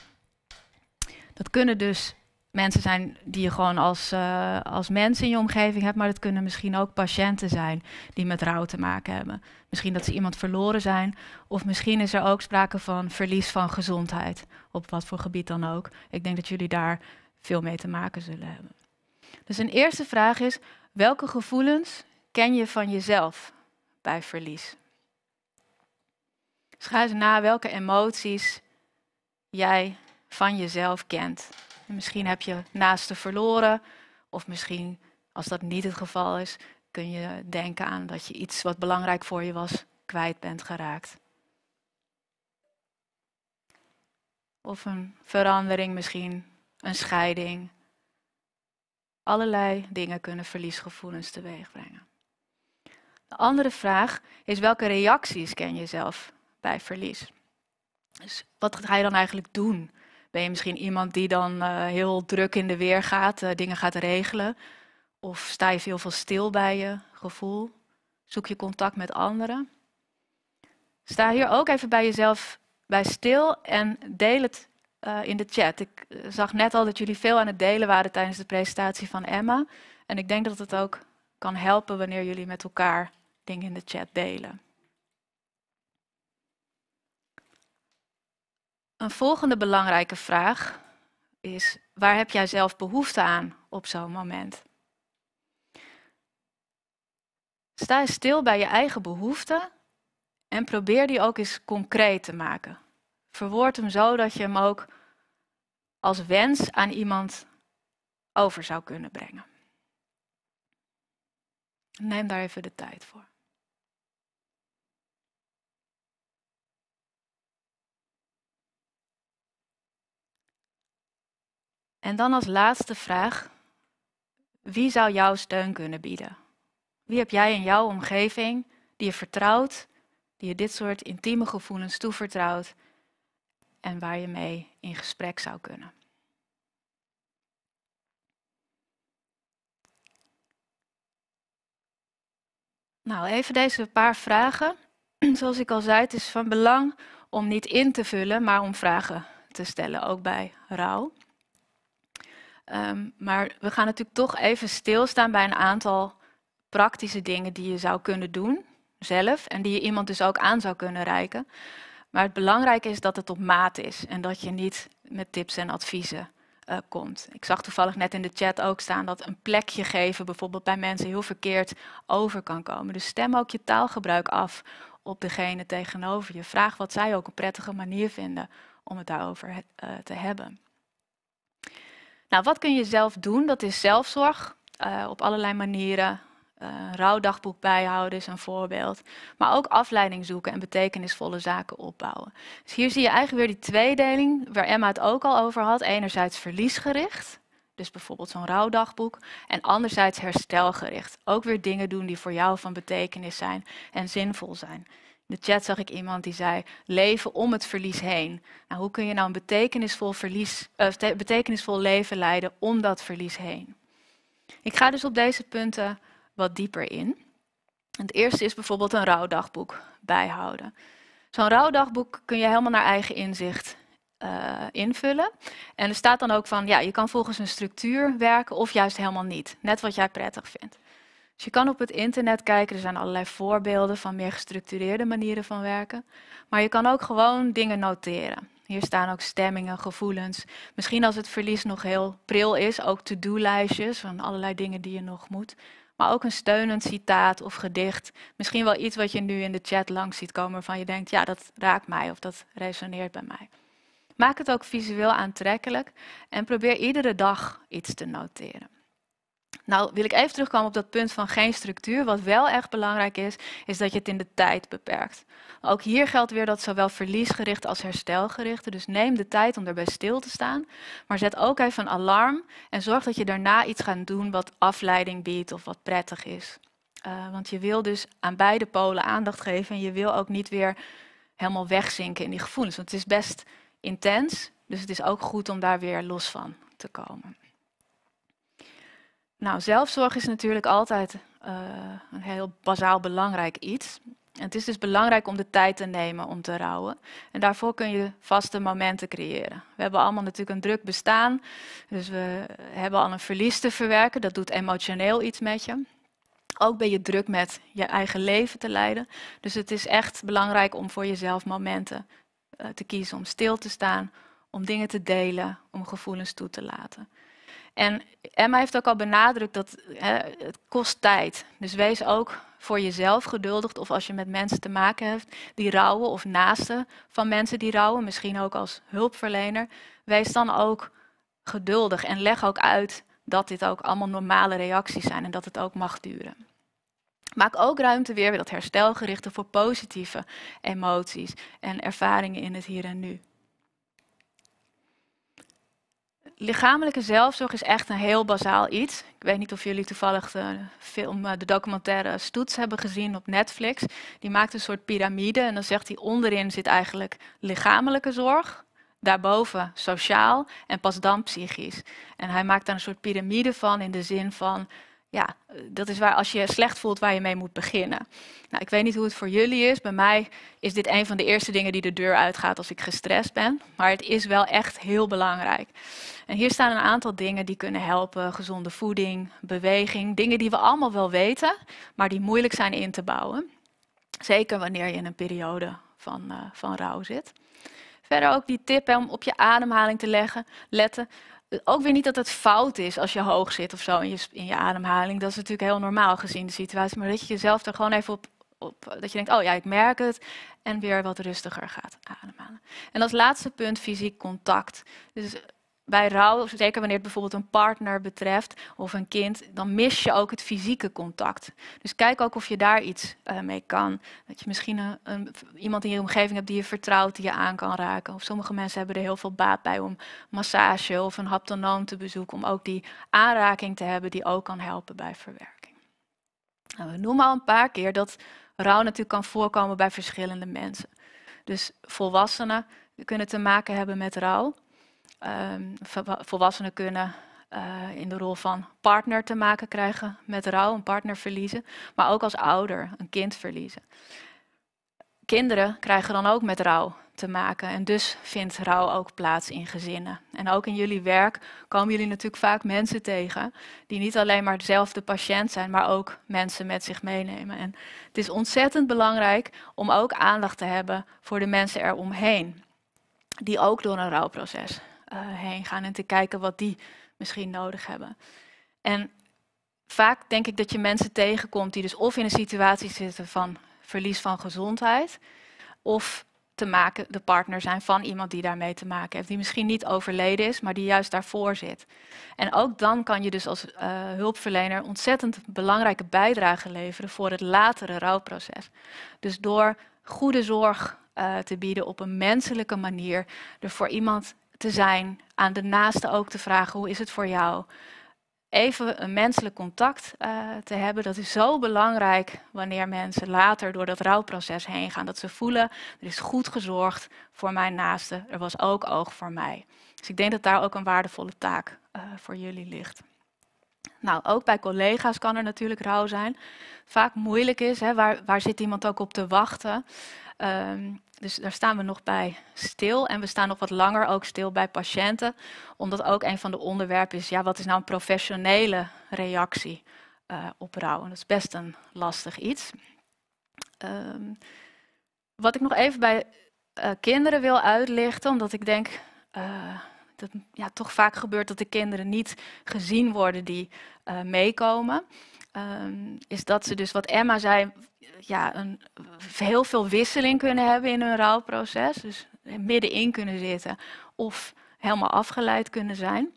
Dat kunnen dus mensen zijn die je gewoon als, uh, als mensen in je omgeving hebt, maar dat kunnen misschien ook patiënten zijn die met rouw te maken hebben. Misschien dat ze iemand verloren zijn, of misschien is er ook sprake van verlies van gezondheid, op wat voor gebied dan ook. Ik denk dat jullie daar veel mee te maken zullen hebben. Dus een eerste vraag is, welke gevoelens ken je van jezelf bij verlies? ze na welke emoties jij van jezelf kent misschien heb je naasten verloren. Of misschien, als dat niet het geval is, kun je denken aan dat je iets wat belangrijk voor je was kwijt bent geraakt. Of een verandering misschien, een scheiding. Allerlei dingen kunnen verliesgevoelens teweegbrengen. De andere vraag is welke reacties ken je zelf bij verlies? Dus wat ga je dan eigenlijk doen ben je misschien iemand die dan eh, heel druk in de weer gaat, eh, dingen gaat regelen? Of sta je veel veel stil bij je gevoel? Zoek je contact met anderen? Sta hier ook even bij jezelf bij stil en deel het eh, in de chat. Ik zag net al dat jullie veel aan het delen waren tijdens de presentatie van Emma. En ik denk dat het ook kan helpen wanneer jullie met elkaar dingen in de chat delen. Een volgende belangrijke vraag is: waar heb jij zelf behoefte aan op zo'n moment? Sta stil bij je eigen behoeften en probeer die ook eens concreet te maken. Verwoord hem zo dat je hem ook als wens aan iemand over zou kunnen brengen. Neem daar even de tijd voor. En dan als laatste vraag, wie zou jouw steun kunnen bieden? Wie heb jij in jouw omgeving die je vertrouwt, die je dit soort intieme gevoelens toevertrouwt en waar je mee in gesprek zou kunnen? Nou, even deze paar vragen. Zoals ik al zei, het is van belang om niet in te vullen, maar om vragen te stellen, ook bij rouw. Ehm, maar we gaan natuurlijk toch even stilstaan bij een aantal praktische dingen die je zou kunnen doen zelf en die je iemand dus ook aan zou kunnen reiken. Maar het belangrijke is dat het op maat is en dat je niet met tips en adviezen eh, komt. Ik zag toevallig net in de chat ook staan dat een plekje geven bijvoorbeeld bij mensen heel verkeerd over kan komen. Dus stem ook je taalgebruik af op degene tegenover je. Vraag wat zij ook een prettige manier vinden om het daarover eh, te hebben. Nou, wat kun je zelf doen? Dat is zelfzorg eh, op allerlei manieren. Uh, rouwdagboek bijhouden is een voorbeeld. Maar ook afleiding zoeken en betekenisvolle zaken opbouwen. Dus hier zie je eigenlijk weer die tweedeling waar Emma het ook al over had. Enerzijds verliesgericht, dus bijvoorbeeld zo'n rouwdagboek. En anderzijds herstelgericht. Ook weer dingen doen die voor jou van betekenis zijn en zinvol zijn. In de chat zag ik iemand die zei: leven om het verlies heen. Nou, hoe kun je nou een betekenisvol, verlies, eh, betekenisvol leven leiden om dat verlies heen? Ik ga dus op deze punten wat dieper in. Het eerste is bijvoorbeeld een rouwdagboek bijhouden. Zo'n rouwdagboek kun je helemaal naar eigen inzicht eh, invullen. En er staat dan ook van, ja, je kan volgens een structuur werken of juist helemaal niet. Net wat jij prettig vindt je kan op het internet kijken, er zijn allerlei voorbeelden van meer gestructureerde manieren van werken. Maar je kan ook gewoon dingen noteren. Hier staan ook stemmingen, gevoelens. Misschien als het verlies nog heel pril is, ook to-do-lijstjes van allerlei dingen die je nog moet. Maar ook een steunend citaat of gedicht. Misschien wel iets wat je nu in de chat langs ziet komen waarvan je denkt, ja, dat raakt mij of dat resoneert bij mij. Maak het ook visueel aantrekkelijk en probeer iedere dag iets te noteren. Nou wil ik even terugkomen op dat punt van geen structuur. Wat wel echt belangrijk is, is dat je het in de tijd beperkt. Ook hier geldt weer dat zowel verliesgericht als herstelgericht. Dus neem de tijd om daarbij stil te staan. Maar zet ook even een alarm en zorg dat je daarna iets gaat doen wat afleiding biedt of wat prettig is. Eh, want je wil dus aan beide polen aandacht geven en je wil ook niet weer helemaal wegzinken in die gevoelens. Want het is best intens, dus het is ook goed om daar weer los van te komen. Nou, zelfzorg is natuurlijk altijd eh, een heel bazaal belangrijk iets. het is dus belangrijk om de tijd te nemen om te rouwen. En daarvoor kun je vaste momenten creëren. We hebben allemaal natuurlijk een druk bestaan. Dus we hebben al een verlies te verwerken. Dat doet emotioneel iets met je. Ook ben je druk met je eigen leven te leiden. Dus het is echt belangrijk om voor jezelf momenten eh, te kiezen om stil te staan, om dingen te delen, om gevoelens toe te laten. En Emma heeft ook al benadrukt dat hè, het kost tijd. Dus wees ook voor jezelf geduldig. Of als je met mensen te maken hebt die rouwen of naasten van mensen die rouwen, misschien ook als hulpverlener, wees dan ook geduldig en leg ook uit dat dit ook allemaal normale reacties zijn en dat het ook mag duren. Maak ook ruimte weer bij dat herstelgerichte voor positieve emoties en ervaringen in het hier en nu. lichamelijke zelfzorg is echt een heel bazaal iets. Ik weet niet of jullie toevallig de eh, de documentaire Stoets hebben gezien op Netflix. Die maakt een soort piramide en dan zegt hij onderin zit eigenlijk lichamelijke zorg, daarboven sociaal en pas dan psychisch. En hij maakt daar een soort piramide van in de zin van ja, dat is waar als je slecht voelt waar je mee moet beginnen. Nou, ik weet niet hoe het voor jullie is. Bij mij is dit een van de eerste dingen die de deur uitgaat als ik gestrest ben. Maar het is wel echt heel belangrijk. En hier staan een aantal dingen die kunnen helpen: gezonde voeding, beweging. Dingen die we allemaal wel weten, maar die moeilijk zijn in te bouwen. Zeker wanneer je in een periode van, eh, van rouw zit. Verder ook die tip om op je ademhaling te leggen, letten ook weer niet dat het fout is als je hoog zit of zo in je, in je ademhaling. Dat is natuurlijk heel normaal gezien de situatie. Maar dat je jezelf er gewoon even op, op, dat je denkt, oh ja, ik merk het. En weer wat rustiger gaat ademhalen. En als laatste punt fysiek contact. Dus bij rouw, zeker wanneer het bijvoorbeeld een partner betreft of een kind, dan mis je ook het fysieke contact. Dus kijk ook of je daar iets eh, mee kan. Dat je misschien een, iemand in je omgeving hebt die je vertrouwt, die je aan kan raken. Of sommige mensen hebben er heel veel baat bij om massage of een haptonoom te bezoeken, om ook die aanraking te hebben die ook kan helpen bij verwerking. Nou, we noemen al een paar keer dat rouw natuurlijk kan voorkomen bij verschillende mensen. Dus volwassenen kunnen te maken hebben met rouw. Ehm, volwassenen kunnen eh, in de rol van partner te maken krijgen met rouw, een partner verliezen, maar ook als ouder een kind verliezen. Kinderen krijgen dan ook met rouw te maken en dus vindt rouw ook plaats in gezinnen. En ook in jullie werk komen jullie natuurlijk vaak mensen tegen die niet alleen maar dezelfde patiënt zijn, maar ook mensen met zich meenemen. En het is ontzettend belangrijk om ook aandacht te hebben voor de mensen eromheen, die ook door een rouwproces eh, heen gaan en te kijken wat die misschien nodig hebben. En vaak denk ik dat je mensen tegenkomt die dus of in een situatie zitten van verlies van gezondheid, of te maken, de partner zijn van iemand die daarmee te maken heeft, die misschien niet overleden is, maar die juist daarvoor zit. En ook dan kan je dus als eh, hulpverlener ontzettend belangrijke bijdrage leveren voor het latere rouwproces. Dus door goede zorg eh, te bieden op een menselijke manier, er voor iemand te zijn, aan de naaste ook te vragen hoe is het voor jou. Even een menselijk contact eh, te hebben, dat is zo belangrijk wanneer mensen later door dat rouwproces heen gaan. Dat ze voelen, er is goed gezorgd voor mijn naaste, er was ook oog voor mij. Dus ik denk dat daar ook een waardevolle taak eh, voor jullie ligt. Nou, ook bij collega's kan er natuurlijk rouw zijn. Vaak moeilijk is, hè, waar, waar zit iemand ook op te wachten? Ehm, dus daar staan we nog bij stil. En we staan nog wat langer ook stil bij patiënten. Omdat ook een van de onderwerpen is, ja, wat is nou een professionele reactie uh, op rouw? En dat is best een lastig iets. Ehm, wat ik nog even bij eh, kinderen wil uitlichten, omdat ik denk uh, dat ja, toch vaak gebeurt dat de kinderen niet gezien worden die meekomen. Ehm, is dat ze dus, wat Emma zei, ja, een, heel veel wisseling kunnen hebben in hun rouwproces. Dus middenin kunnen zitten of helemaal afgeleid kunnen zijn.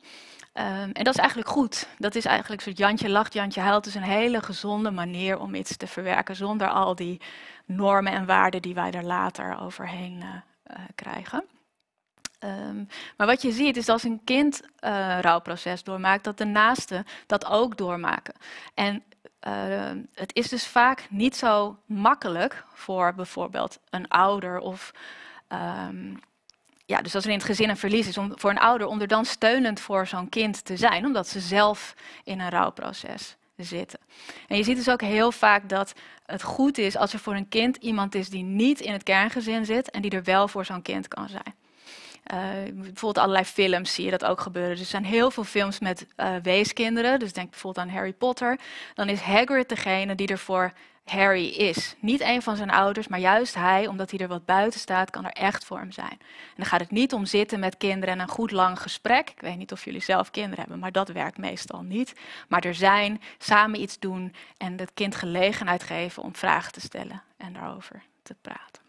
Ehm, en dat is eigenlijk goed. Dat is eigenlijk een Jantje lacht, Jantje huilt. is een hele gezonde manier om iets te verwerken zonder al die normen en waarden die wij er later overheen eh, eh, krijgen. Ehm, maar wat je ziet is als een kind een eh, rouwproces doormaakt, dat de naasten dat ook doormaken. En ehm, het is dus vaak niet zo makkelijk voor bijvoorbeeld een ouder of. Ehm, ja, dus als er in het gezin een verlies is om, voor een ouder om er dan steunend voor zo'n kind te zijn, omdat ze zelf in een rouwproces zitten. En je ziet dus ook heel vaak dat het goed is als er voor een kind iemand is die niet in het kerngezin zit en die er wel voor zo'n kind kan zijn. Eh, bijvoorbeeld allerlei films zie je dat ook gebeuren. Dus er zijn heel veel films met eh, weeskinderen. Dus denk bijvoorbeeld aan Harry Potter. Dan is Hagrid degene die ervoor Harry is. Niet een van zijn ouders, maar juist hij, omdat hij er wat buiten staat, kan er echt voor hem zijn. En dan gaat het niet om zitten met kinderen en een goed lang gesprek. Ik weet niet of jullie zelf kinderen hebben, maar dat werkt meestal niet. Maar er zijn, samen iets doen en het kind gelegenheid geven om vragen te stellen en daarover te praten.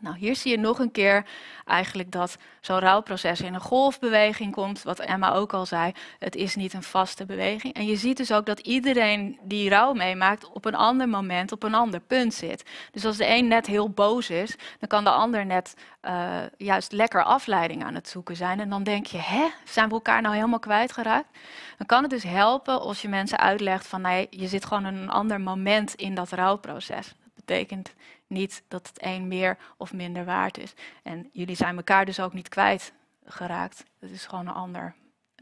Nou, hier zie je nog een keer eigenlijk dat zo'n rouwproces in een golfbeweging komt, wat Emma ook al zei. Het is niet een vaste beweging. En je ziet dus ook dat iedereen die rouw meemaakt op een ander moment, op een ander punt zit. Dus als de een net heel boos is, dan kan de ander net eh, juist lekker afleiding aan het zoeken zijn. En dan denk je, hè, zijn we elkaar nou helemaal kwijtgeraakt? Dan kan het dus helpen als je mensen uitlegt van, nee, nou je zit gewoon een ander moment in dat rouwproces betekent niet dat het een meer of minder waard is. En jullie zijn elkaar dus ook niet kwijtgeraakt. Dat is gewoon een andere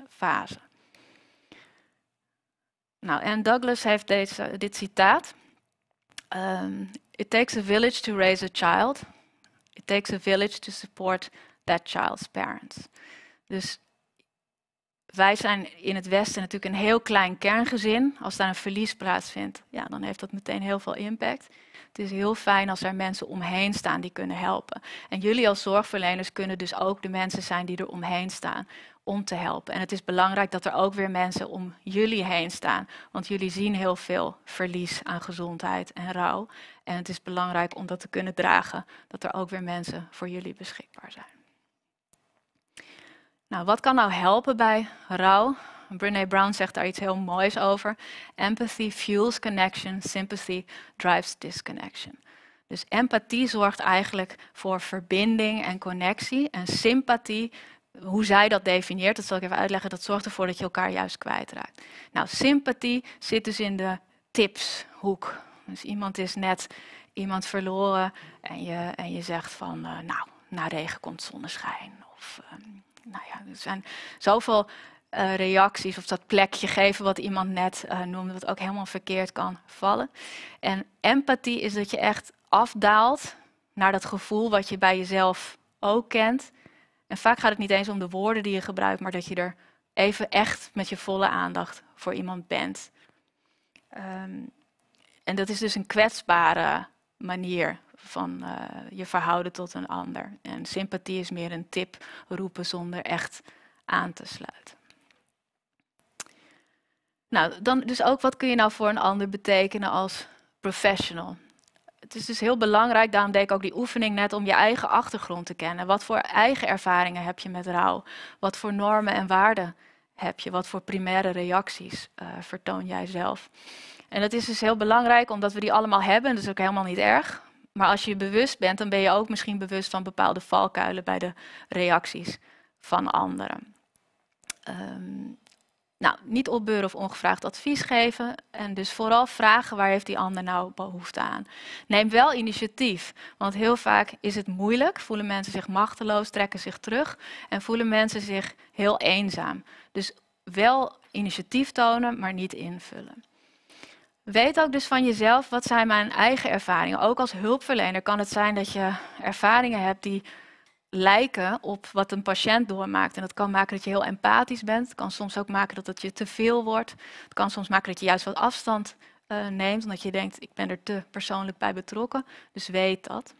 fase. Nou, en Douglas heeft deze, dit citaat. Ehm, It takes a village to raise a child. It takes a village to support that child's parents. Dus wij zijn in het Westen natuurlijk een heel klein kerngezin. Als daar een verlies plaatsvindt, ja, dan heeft dat meteen heel veel impact. Het is heel fijn als er mensen omheen staan die kunnen helpen. En jullie als zorgverleners kunnen dus ook de mensen zijn die er omheen staan om te helpen. En het is belangrijk dat er ook weer mensen om jullie heen staan, want jullie zien heel veel verlies aan gezondheid en rouw. En het is belangrijk om dat te kunnen dragen, dat er ook weer mensen voor jullie beschikbaar zijn. Nou, wat kan nou helpen bij rouw? Brene Brown zegt daar iets heel moois over. Empathy fuels connection, sympathy drives disconnection. Dus empathie zorgt eigenlijk voor verbinding en connectie. En sympathie, hoe zij dat definieert, dat zal ik even uitleggen, dat zorgt ervoor dat je elkaar juist kwijtraakt. Nou, sympathie zit dus in de tipshoek. Dus iemand is net iemand verloren en je, en je zegt van, eh, nou, na regen komt zonneschijn. Of, ehm, nou ja, er zijn zoveel eh, reacties of dat plekje geven wat iemand net uh, noemde, wat ook helemaal verkeerd kan vallen. En empathie is dat je echt afdaalt naar dat gevoel wat je bij jezelf ook kent. En vaak gaat het niet eens om de woorden die je gebruikt, maar dat je er even echt met je volle aandacht voor iemand bent. Ehm, en dat is dus een kwetsbare manier van eh, je verhouden tot een ander. En sympathie is meer een tip roepen zonder echt aan te sluiten. Nou, dan dus ook wat kun je nou voor een ander betekenen als professional? Het is dus heel belangrijk, daarom deed ik ook die oefening net, om je eigen achtergrond te kennen. Wat voor eigen ervaringen heb je met rouw? Wat voor normen en waarden heb je? Wat voor primaire reacties eh, vertoon jij zelf? En dat is dus heel belangrijk, omdat we die allemaal hebben. Dus ook helemaal niet erg. Maar als je bewust bent, dan ben je ook misschien bewust van bepaalde valkuilen bij de reacties van anderen. Um, nou, niet opbeuren of ongevraagd advies geven. En dus vooral vragen waar heeft die ander nou behoefte aan. Neem wel initiatief, want heel vaak is het moeilijk. Voelen mensen zich machteloos, trekken zich terug en voelen mensen zich heel eenzaam. Dus wel initiatief tonen, maar niet invullen. Weet ook dus van jezelf, wat zijn mijn eigen ervaringen? Ook als hulpverlener kan het zijn dat je ervaringen hebt die lijken op wat een patiënt doormaakt. En dat kan maken dat je heel empathisch bent. Het kan soms ook maken dat het je te veel wordt. Het kan soms maken dat je juist wat afstand eh, neemt, omdat je denkt, ik ben er te persoonlijk bij betrokken. Dus weet dat.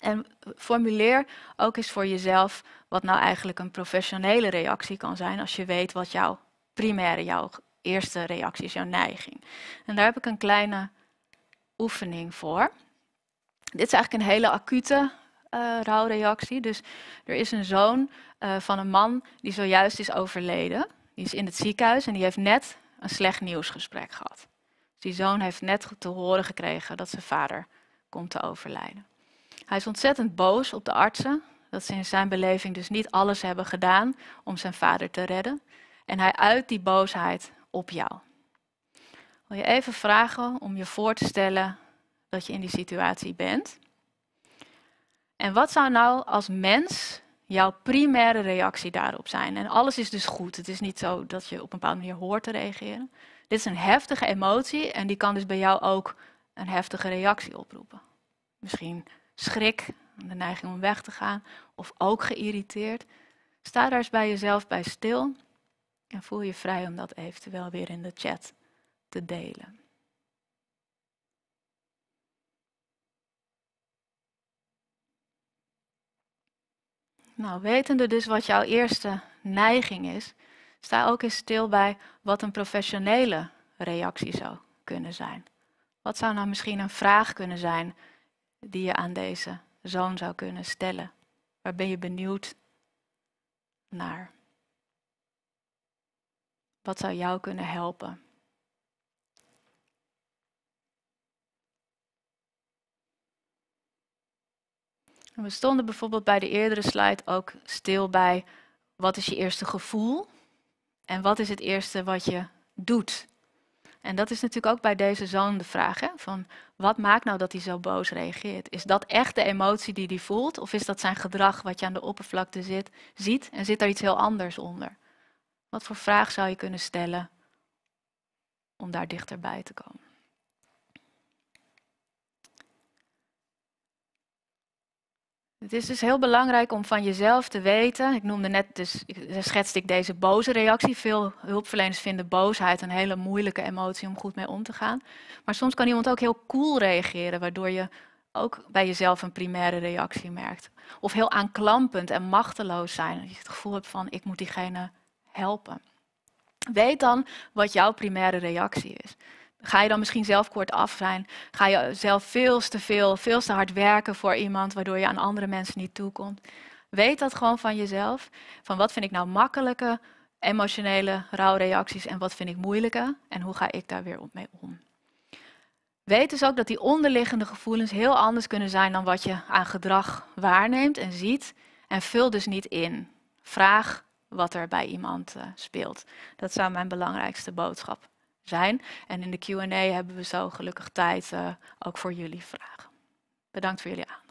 En formuleer ook eens voor jezelf wat nou eigenlijk een professionele reactie kan zijn als je weet wat jouw primaire, jouw eerste reactie is, jouw neiging. En daar heb ik een kleine oefening voor. Dit is eigenlijk een hele acute eh, rouwreactie. Dus er is een zoon eh, van een man die zojuist is overleden. Die is in het ziekenhuis en die heeft net een slecht nieuwsgesprek gehad. Dus die zoon heeft net te horen gekregen dat zijn vader komt te overlijden. Hij is ontzettend boos op de artsen, dat ze in zijn beleving dus niet alles hebben gedaan om zijn vader te redden. En hij uit die boosheid op jou. Wil je even vragen om je voor te stellen dat je in die situatie bent? En wat zou nou als mens jouw primaire reactie daarop zijn? En alles is dus goed. Het is niet zo dat je op een bepaalde manier hoort te reageren. Dit is een heftige emotie en die kan dus bij jou ook een heftige reactie oproepen. Misschien schrik, de neiging om weg te gaan, of ook geïrriteerd. Sta daar eens bij jezelf bij stil en voel je vrij om dat eventueel weer in de chat te delen. Nou, wetende dus wat jouw eerste neiging is, sta ook eens stil bij wat een professionele reactie zou kunnen zijn. Wat zou nou misschien een vraag kunnen zijn die je aan deze zoon zou kunnen stellen? Waar ben je benieuwd naar? Wat zou jou kunnen helpen? We stonden bijvoorbeeld bij de eerdere slide ook stil bij wat is je eerste gevoel en wat is het eerste wat je doet. En dat is natuurlijk ook bij deze zoon de vraag: hè? van wat maakt nou dat hij zo boos reageert? Is dat echt de emotie die hij voelt, of is dat zijn gedrag wat je aan de oppervlakte zit, ziet en zit daar iets heel anders onder? Wat voor vraag zou je kunnen stellen om daar dichterbij te komen? Het is dus heel belangrijk om van jezelf te weten. Ik noemde net, dus schetste ik deze boze reactie. Veel hulpverleners vinden boosheid een hele moeilijke emotie om goed mee om te gaan. Maar soms kan iemand ook heel cool reageren, waardoor je ook bij jezelf een primaire reactie merkt. Of heel aanklampend en machteloos zijn. Dat je het gevoel hebt van, ik moet diegene helpen. Weet dan wat jouw primaire reactie is. Ga je dan misschien zelf kort af zijn? Ga je zelf veel te veel, veel te hard werken voor iemand, waardoor je aan andere mensen niet toekomt? Weet dat gewoon van jezelf. Van wat vind ik nou makkelijke emotionele rouwreacties en wat vind ik moeilijke en hoe ga ik daar weer op mee om? Weet dus ook dat die onderliggende gevoelens heel anders kunnen zijn dan wat je aan gedrag waarneemt en ziet. En vul dus niet in. Vraag wat er bij iemand eh, speelt. Dat zou mijn belangrijkste boodschap zijn. En in de QA hebben we zo gelukkig tijd eh, ook voor jullie vragen. Bedankt voor jullie aandacht.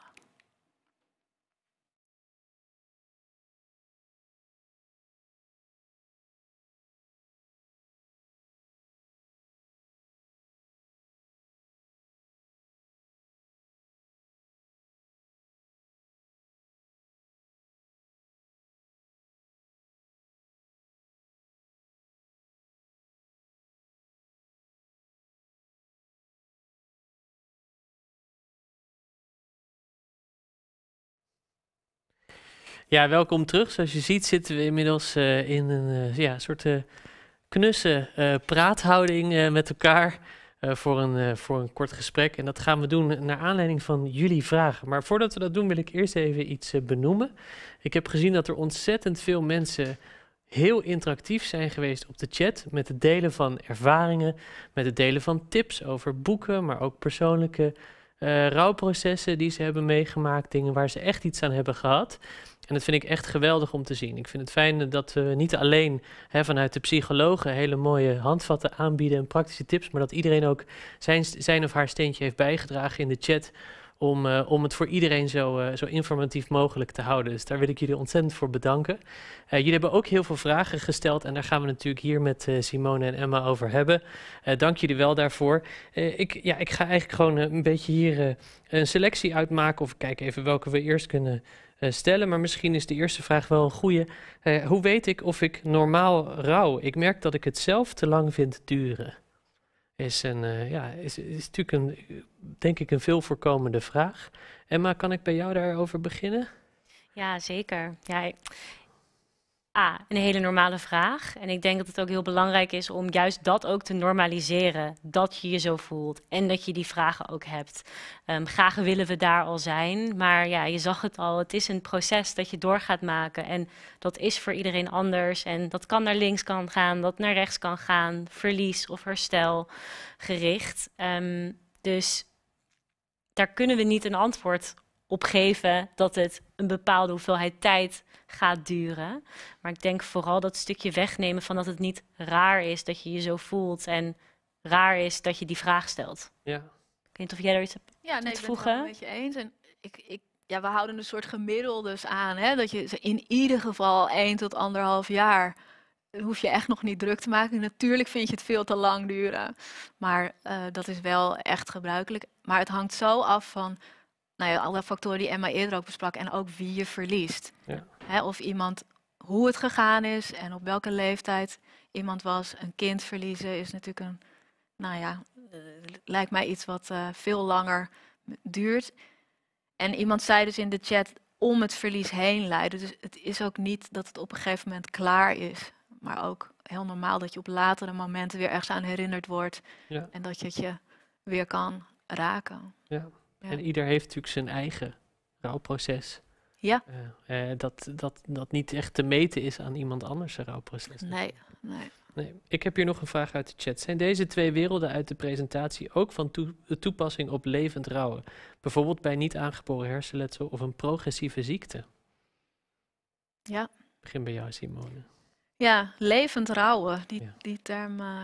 Ja, welkom terug. Zoals je ziet zitten we inmiddels eh, in een eh, ja, soort eh, knusse praathouding met elkaar voor, een, voor een kort gesprek. En dat gaan we doen naar aanleiding van jullie vragen. Maar voordat we dat doen wil ik eerst even iets benoemen. Ik heb gezien dat er ontzettend veel mensen heel interactief zijn geweest op de chat met het delen van ervaringen, met het delen van tips over boeken, maar ook persoonlijke uh, rouwprocessen die ze hebben meegemaakt, dingen waar ze echt iets aan hebben gehad. En dat vind ik echt geweldig om te zien. Ik vind het fijn dat we niet alleen hè, vanuit de psychologen hele mooie handvatten aanbieden en praktische tips, maar dat iedereen ook zijn, zijn of haar steentje heeft bijgedragen in de chat om, eh, om het voor iedereen zo, eh, zo informatief mogelijk te houden. Dus daar wil ik jullie ontzettend voor bedanken. Eh, jullie hebben ook heel veel vragen gesteld en daar gaan we natuurlijk hier met Simone en Emma over hebben. dank jullie wel daarvoor. ik, ja, ik ga eigenlijk gewoon een beetje hier een selectie uitmaken of kijk even welke we eerst kunnen stellen. Maar misschien is de eerste vraag wel een goede. hoe weet ik of ik normaal rouw? Ik merk dat ik het zelf te lang vind duren is, een, eh, ja, is, is natuurlijk een, denk ik, een veel voorkomende vraag. Emma, kan ik bij jou daarover beginnen? Ja, zeker. Ja, Ah, een hele normale vraag. En ik denk dat het ook heel belangrijk is om juist dat ook te normaliseren. Dat je je zo voelt en dat je die vragen ook hebt. Ehm, graag willen we daar al zijn, maar ja, je zag het al. Het is een proces dat je door gaat maken. En dat is voor iedereen anders. En dat kan naar links kan gaan, dat naar rechts kan gaan. Verlies of herstel gericht. Ehm, dus daar kunnen we niet een antwoord opgeven dat het een bepaalde hoeveelheid tijd gaat duren. Maar ik denk vooral dat stukje wegnemen van dat het niet raar is dat je je zo voelt en raar is dat je die vraag stelt. Ja. Ik weet niet of jij daar iets hebt ja, nee, Ja, ik ben het wel een beetje eens. En ik, ik, ja, we houden een soort gemiddeldes aan. Hè? Dat je in ieder geval één tot anderhalf jaar eh, hoef je echt nog niet druk te maken. Natuurlijk vind je het veel te lang duren. Maar eh, dat is wel echt gebruikelijk. Maar het hangt zo af van nou ja, alle factoren die Emma eerder ook besprak en ook wie je verliest. Ja. Hè, of iemand, hoe het gegaan is en op welke leeftijd iemand was. Een kind verliezen is natuurlijk een, nou ja, eh, lijkt mij iets wat eh, veel langer duurt. En iemand zei dus in de chat om het verlies heen leiden. Dus het is ook niet dat het op een gegeven moment klaar is, maar ook heel normaal dat je op latere momenten weer ergens aan herinnerd wordt en dat je het je weer kan raken. Ja. En ieder heeft natuurlijk zijn eigen rouwproces. Ja. Eh, eh, dat, dat, dat niet echt te meten is aan iemand anders rouwproces. Nee, nee. nee. Ik heb hier nog een vraag uit de chat. Zijn deze twee werelden uit de presentatie ook van toepassing op levend rouwen? Bijvoorbeeld bij niet aangeboren hersenletsel of een progressieve ziekte? Ja. Begin bij jou, Simone. Ja, levend rouwen. Die, die term eh,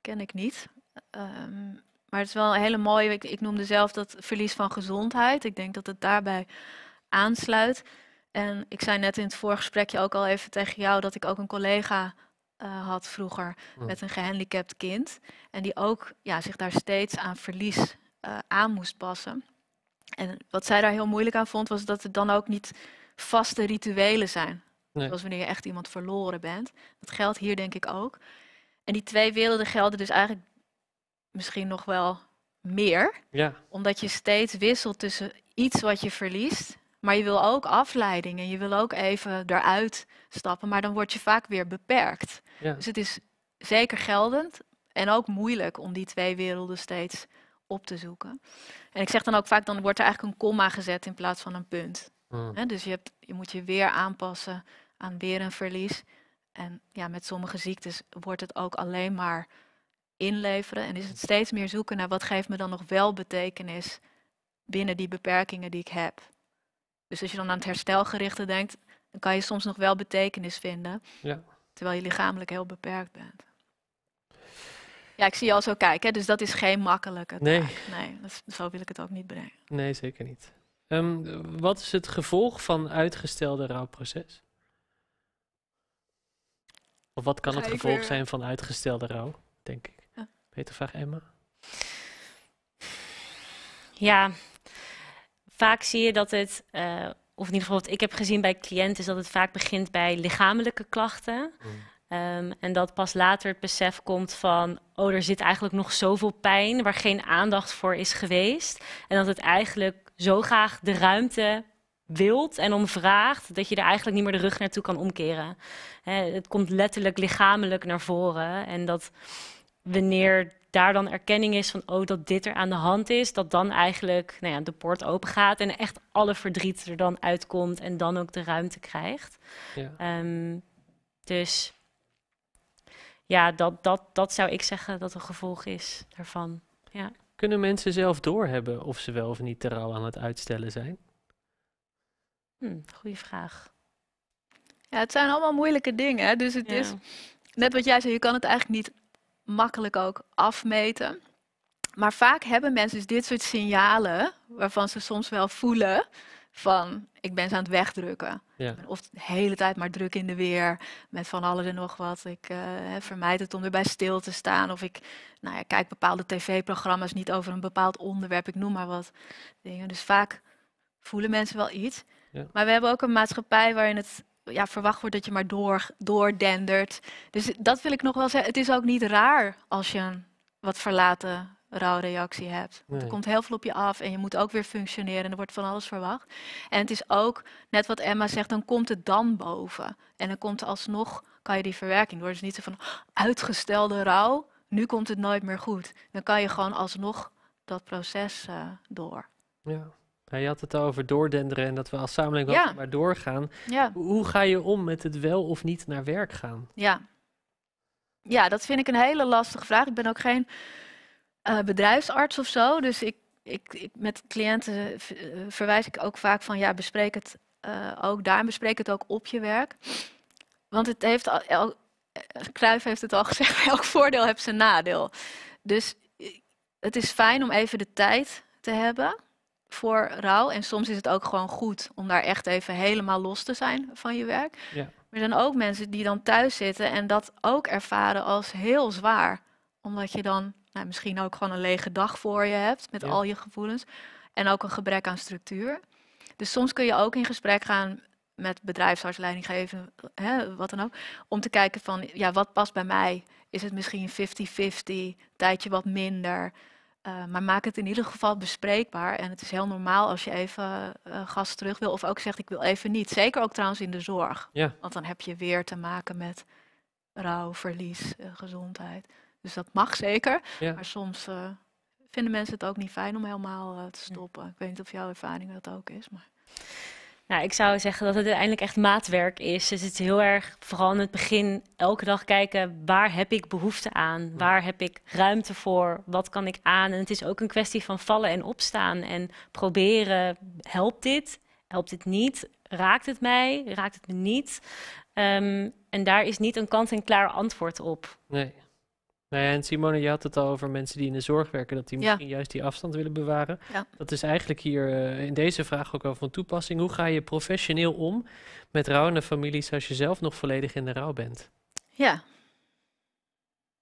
ken ik niet. Um, maar het is wel een hele mooie, ik, noemde zelf dat verlies van gezondheid. Ik denk dat het daarbij aansluit. En ik zei net in het voorgesprekje ook al even tegen jou dat ik ook een collega eh, had vroeger hm. met een gehandicapt kind. En die ook ja, zich daar steeds aan verlies eh, aan moest passen. En wat zij daar heel moeilijk aan vond, was dat het dan ook niet vaste rituelen zijn. Zoals wanneer je echt iemand verloren bent. Dat geldt hier denk ik ook. En die twee werelden gelden dus eigenlijk misschien nog wel meer. Ja. Omdat je steeds wisselt tussen iets wat je verliest, maar je wil ook afleiding en je wil ook even eruit stappen, maar dan word je vaak weer beperkt. Dus het is zeker geldend en ook moeilijk om die twee werelden steeds op te zoeken. En ik zeg dan ook vaak, dan wordt er eigenlijk een komma gezet in plaats van een punt. Hmm. dus je, hebt, je moet je weer aanpassen aan weer een verlies. En ja, met sommige ziektes wordt het ook alleen maar inleveren. En is het steeds meer zoeken naar wat geeft me dan nog wel betekenis binnen die beperkingen die ik heb. Dus als je dan aan het herstelgerichte denkt, dan kan je soms nog wel betekenis vinden. Ja. Terwijl je lichamelijk heel beperkt bent. Ja, ik zie je al zo kijken, dus dat is geen makkelijke nee. Nee, dus zo wil ik het ook niet brengen. Nee, zeker niet. Ehm, wat is het gevolg van uitgestelde rouwproces? Of wat kan het gevolg zijn van uitgestelde rouw, denk ik? Beter vraag, Emma? Ja, vaak zie je dat het, eh, of in ieder geval wat ik heb gezien bij cliënten, is dat het vaak begint bij lichamelijke klachten. Mm. Ehm, en dat pas later het besef komt van, oh, er zit eigenlijk nog zoveel pijn waar geen aandacht voor is geweest. En dat het eigenlijk zo graag de ruimte wilt en omvraagt dat je er eigenlijk niet meer de rug naartoe kan omkeren. het komt letterlijk lichamelijk naar voren. En dat, wanneer daar dan erkenning is van, oh, dat dit er aan de hand is, dat dan eigenlijk nou ja, de poort open gaat en echt alle verdriet er dan uitkomt en dan ook de ruimte krijgt. Ja. Ehm, dus ja, dat, dat, dat zou ik zeggen dat een gevolg is daarvan. Ja. Kunnen mensen zelf doorhebben of ze wel of niet rouw aan het uitstellen zijn? Hm, goeie vraag. Ja, het zijn allemaal moeilijke dingen. Dus het is net wat jij zei, je kan het eigenlijk niet makkelijk ook afmeten. Maar vaak hebben mensen dus dit soort signalen, waarvan ze soms wel voelen van ik ben ze aan het wegdrukken. Of de hele tijd maar druk in de weer met van alles en nog wat. Ik eh, vermijd het om erbij stil te staan. Of ik nou ja, kijk bepaalde tv-programma's niet over een bepaald onderwerp. Ik noem maar wat dingen. Dus vaak voelen mensen wel iets. Maar we hebben ook een maatschappij waarin het ja, verwacht wordt dat je maar door, doordendert. Dus dat wil ik nog wel zeggen. Het is ook niet raar als je een wat verlaten rouwreactie hebt. Er komt heel veel op je af en je moet ook weer functioneren en er wordt van alles verwacht. En het is ook, net wat Emma zegt, dan komt het dan boven. En dan komt alsnog, kan je die verwerking door. Dus niet zo van uitgestelde rouw, nu komt het nooit meer goed. Dan kan je gewoon alsnog dat proces eh, door. Ja. Je had het over doordenderen en dat we als samenleving ja. maar doorgaan. Hoe ga je om met het wel of niet naar werk gaan? Ja. ja, dat vind ik een hele lastige vraag. Ik ben ook geen eh, bedrijfsarts of zo. Dus ik, ik, ik met cliënten eh, verwijs ik ook vaak van ja, bespreek het eh, ook daar. Bespreek het ook op je werk. Want het heeft al, el, heeft het al gezegd, elk voordeel heeft zijn nadeel. Dus het is fijn om even de tijd te hebben voor rouw. En soms is het ook gewoon goed om daar echt even helemaal los te zijn van je werk. Ja. Maar er zijn ook mensen die dan thuis zitten en dat ook ervaren als heel zwaar. Omdat je dan nou, misschien ook gewoon een lege dag voor je hebt met al je gevoelens. En ook een gebrek aan structuur. Dus soms kun je ook in gesprek gaan met bedrijfsartsleiding, geven, hè, wat dan ook. Om te kijken van, ja, wat past bij mij? Is het misschien 50-50, tijdje wat minder? Eh, maar maak het in ieder geval bespreekbaar. En het is heel normaal als je even uh, gas terug wil. Of ook zegt ik wil even niet. Zeker ook trouwens in de zorg. Want dan heb je weer te maken met rouw, verlies, eh, gezondheid. Dus dat mag zeker. Maar soms vinden mensen het ook niet fijn om helemaal te stoppen. Ik weet niet of jouw ervaring dat ook is. Maar... Nou, ik zou zeggen dat het uiteindelijk echt maatwerk is. Dus het is heel erg, vooral in het begin, elke dag kijken waar heb ik behoefte aan? Waar heb ik ruimte voor? Wat kan ik aan? En het is ook een kwestie van vallen en opstaan en proberen, helpt dit? Helpt dit niet? Raakt het mij? Raakt het me niet? Ehm, en daar is niet een kant-en-klaar antwoord op. Nee. Nou ja, en Simone, je had het al over mensen die in de zorg werken, dat die misschien juist die afstand willen bewaren. Ja. Dat is eigenlijk hier eh, in deze vraag ook wel van toepassing. Hoe ga je professioneel om met rouwende families als je zelf nog volledig in de rouw bent? Ja.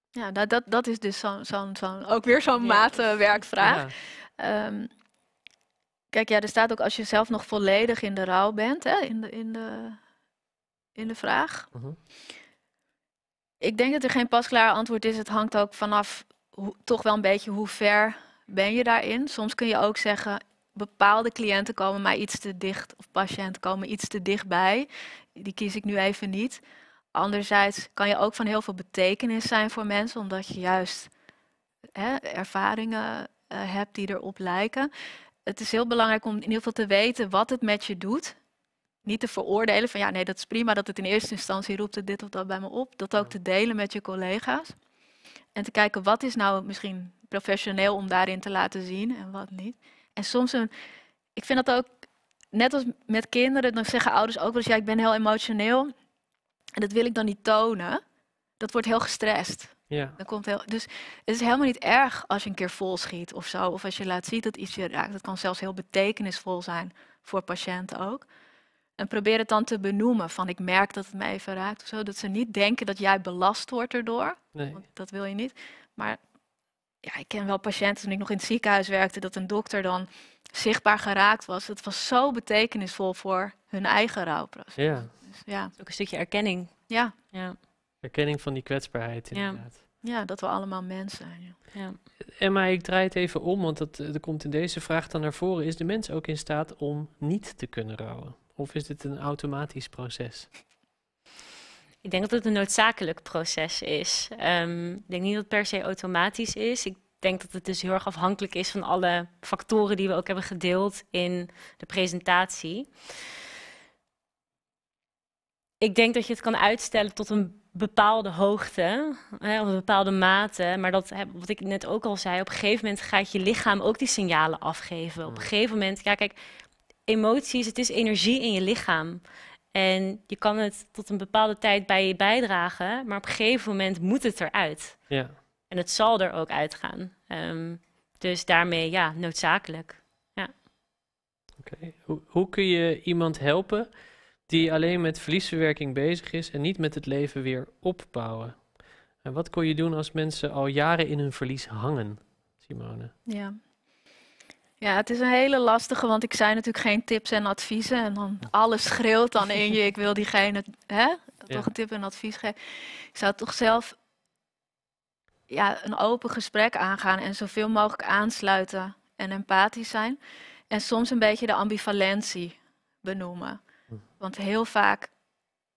Ja, nou, dat, dat is dus ook weer zo'n ja. Eh, ehm, kijk, ja, er staat ook als je zelf nog volledig in de rouw bent, hè, in, de, in, de, in de vraag. Uh ik denk dat er geen pasklaar antwoord is. Het hangt ook vanaf hoe, toch wel een beetje hoe ver ben je daarin. Soms kun je ook zeggen, bepaalde cliënten komen mij iets te dicht of patiënten komen iets te dichtbij. Die kies ik nu even niet. Anderzijds kan je ook van heel veel betekenis zijn voor mensen, omdat je juist hè, ervaringen eh, hebt die erop lijken. Het is heel belangrijk om in ieder geval te weten wat het met je doet niet te veroordelen van ja, nee, dat is prima dat het in eerste instantie roept het dit of dat bij me op. Dat ook te delen met je collega's. En te kijken wat is nou misschien professioneel om daarin te laten zien en wat niet. En soms een, ik vind dat ook, net als met kinderen, dan zeggen ouders ook wel eens ja, ik ben heel emotioneel. En dat wil ik dan niet tonen. Dat wordt heel gestrest. Ja. Dan komt heel, dus het is helemaal niet erg als je een keer vol schiet of zo. Of als je laat zien dat iets je raakt. Dat kan zelfs heel betekenisvol zijn voor patiënten ook. En probeer het dan te benoemen. Van ik merk dat het mij even raakt of zo. Dat ze niet denken dat jij belast wordt erdoor. Nee. dat wil je niet. Maar ja, ik ken wel patiënten toen ik nog in het ziekenhuis werkte. Dat een dokter dan zichtbaar geraakt was. Dat was zo betekenisvol voor hun eigen rouwproces. Ja. Dus, ja. Ook een stukje erkenning. Ja. ja. Erkenning van die kwetsbaarheid inderdaad. Ja. dat we allemaal mensen zijn. Ja. Ja. Emma, ik draai het even om, want dat, dat eh, komt in deze vraag dan naar voren. Is de mens ook in staat om niet te kunnen rouwen? Of is dit een automatisch proces? Ik denk dat het een noodzakelijk proces is. Ehm, ik denk niet dat het per se automatisch is. Ik denk dat het dus heel erg afhankelijk is van alle factoren die we ook hebben gedeeld in de presentatie. Ik denk dat je het kan uitstellen tot een bepaalde hoogte, hè, of een bepaalde mate. Maar dat, wat ik net ook al zei, op een gegeven moment gaat je lichaam ook die signalen afgeven. Op een mm. gegeven moment, ja kijk, emoties, het is energie in je lichaam. En je kan het tot een bepaalde tijd bij je bijdragen, maar op een gegeven moment moet het eruit. Ja. En het zal er ook uitgaan. Ehm, dus daarmee, ja, noodzakelijk. Ja. Oké. Hoe, hoe kun je iemand helpen die alleen met verliesverwerking bezig is en niet met het leven weer opbouwen? En wat kon je doen als mensen al jaren in hun verlies hangen, Simone? Ja, ja, het is een hele lastige, want ik zei natuurlijk geen tips en adviezen. En dan alles schreeuwt dan in je, ik wil diegene hè, toch een tip en advies geven. Ik zou toch zelf ja, een open gesprek aangaan en zoveel mogelijk aansluiten en empathisch zijn. En soms een beetje de ambivalentie benoemen. Hm. Want heel vaak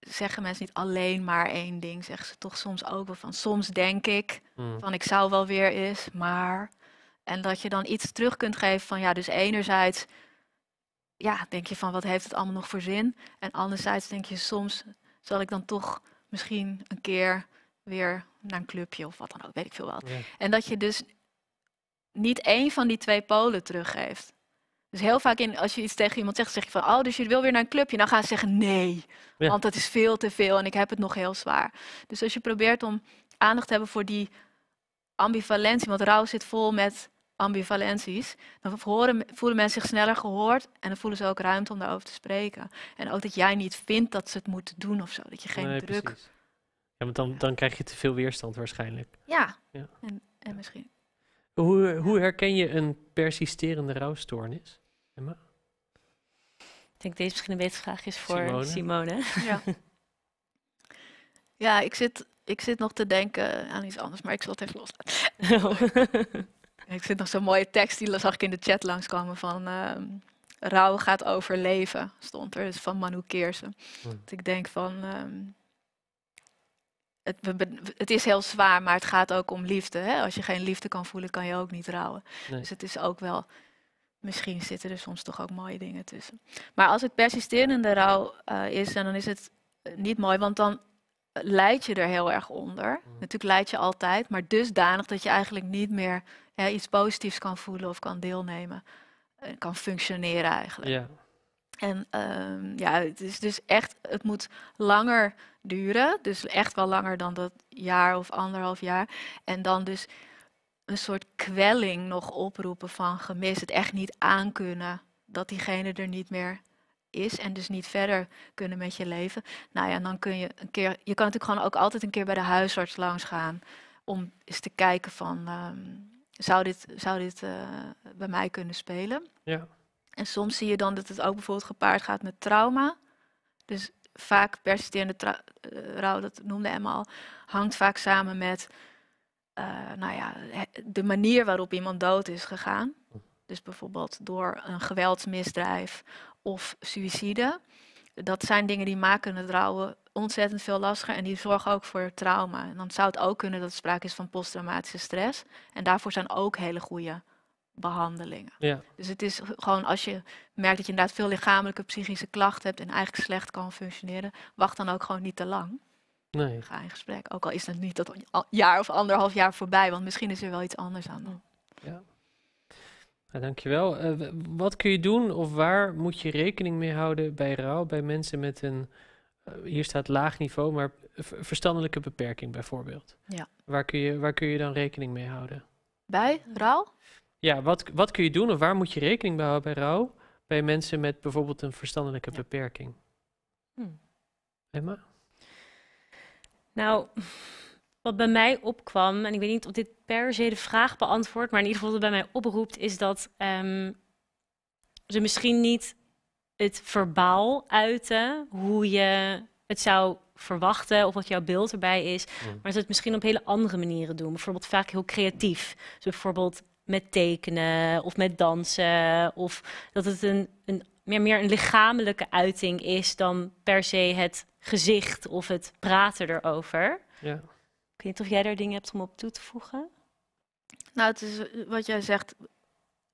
zeggen mensen niet alleen maar één ding. Zeggen ze toch soms ook wel van, soms denk ik, hm. van ik zou wel weer eens, maar... En dat je dan iets terug kunt geven van ja, dus enerzijds ja, denk je van wat heeft het allemaal nog voor zin? En anderzijds denk je soms zal ik dan toch misschien een keer weer naar een clubje of wat dan ook, weet ik veel wat. En dat je dus niet één van die twee polen teruggeeft. Dus heel vaak in, als je iets tegen iemand zegt, zeg je van, oh, dus je wil weer naar een clubje. dan gaan ze zeggen nee, want dat is veel te veel en ik heb het nog heel zwaar. Dus als je probeert om aandacht te hebben voor die ambivalentie, want rouw zit vol met ambivalenties, dan voelen, mensen zich sneller gehoord en dan voelen ze ook ruimte om daarover te spreken. En ook dat jij niet vindt dat ze het moeten doen of zo, dat je geen druk. Ja, want dan, dan krijg je te veel weerstand waarschijnlijk. Ja, ja. En, en misschien. Hoe, hoe herken je een persisterende rouwstoornis, Emma? Ik denk deze misschien een betere vraag is voor Simone. Simone. Ja. ja, ik zit, ik zit nog te denken aan iets anders, maar ik zal het even loslaten. Ik vind nog zo'n mooie tekst, die zag ik in de chat langskomen van uh, ehm, rouw gaat overleven, stond er dus van Manu Keersen. Hm. ik denk van, ehm, het, het, is heel zwaar, maar het gaat ook om liefde. Hè? Als je geen liefde kan voelen, kan je ook niet rouwen. Dus het is ook wel, misschien zitten er soms toch ook mooie dingen tussen. Maar als het persisterende rouw eh, is, en dan is het eh, niet mooi, want dan eh, leid je er heel erg onder. Hm. Natuurlijk leid je altijd, maar dusdanig dat je eigenlijk niet meer ja, iets positiefs kan voelen of kan deelnemen. en eh, kan functioneren eigenlijk. Ja. En ehm, ja, het is dus echt, het moet langer duren. Dus echt wel langer dan dat jaar of anderhalf jaar. En dan dus een soort kwelling nog oproepen van gemis. Het echt niet aankunnen dat diegene er niet meer is en dus niet verder kunnen met je leven. Nou ja, en dan kun je een keer, je kan natuurlijk gewoon ook altijd een keer bij de huisarts langs gaan om eens te kijken van ehm, zou dit, zou dit eh, bij mij kunnen spelen? Ja. En soms zie je dan dat het ook bijvoorbeeld gepaard gaat met trauma. Dus vaak persisterende trauma, eh, rouw, dat noemde Emma al, hangt vaak samen met eh, nou ja, de manier waarop iemand dood is gegaan. Hm. Dus bijvoorbeeld door een geweldsmisdrijf of suïcide dat zijn dingen die maken het rouwen ontzettend veel lastiger en die zorgen ook voor trauma. En dan zou het ook kunnen dat er sprake is van posttraumatische stress. En daarvoor zijn ook hele goede behandelingen. Ja. Dus het is gewoon als je merkt dat je inderdaad veel lichamelijke, psychische klachten hebt en eigenlijk slecht kan functioneren, wacht dan ook gewoon niet te lang. Nee. Ga in gesprek. Ook al is het niet dat jaar of anderhalf jaar voorbij, want misschien is er wel iets anders aan. Ja. Ja, dankjewel. Uh, wat kun je doen of waar moet je rekening mee houden bij rouw bij mensen met een, eh, hier staat laag niveau, maar verstandelijke beperking bijvoorbeeld? Ja. Waar, kun je, waar kun je dan rekening mee houden? Bij rouw? Ja, wat, wat kun je doen of waar moet je rekening mee houden bij rouw bij mensen met bijvoorbeeld een verstandelijke beperking? Hmm. Emma? Nou, wat bij mij opkwam, en ik weet niet of dit per se de vraag beantwoordt, maar in ieder geval wat bij mij oproept, is dat ehm, ze misschien niet het verbaal uiten hoe je het zou verwachten of wat jouw beeld erbij is, maar ze het misschien op hele andere manieren doen. Bijvoorbeeld vaak heel creatief. Dus bijvoorbeeld met tekenen of met dansen. Of dat het een, een, meer, meer een lichamelijke uiting is dan per se het gezicht of het praten erover. Ja. Ik weet niet of jij daar dingen hebt om op toe te voegen. Nou, het is, eh, wat jij zegt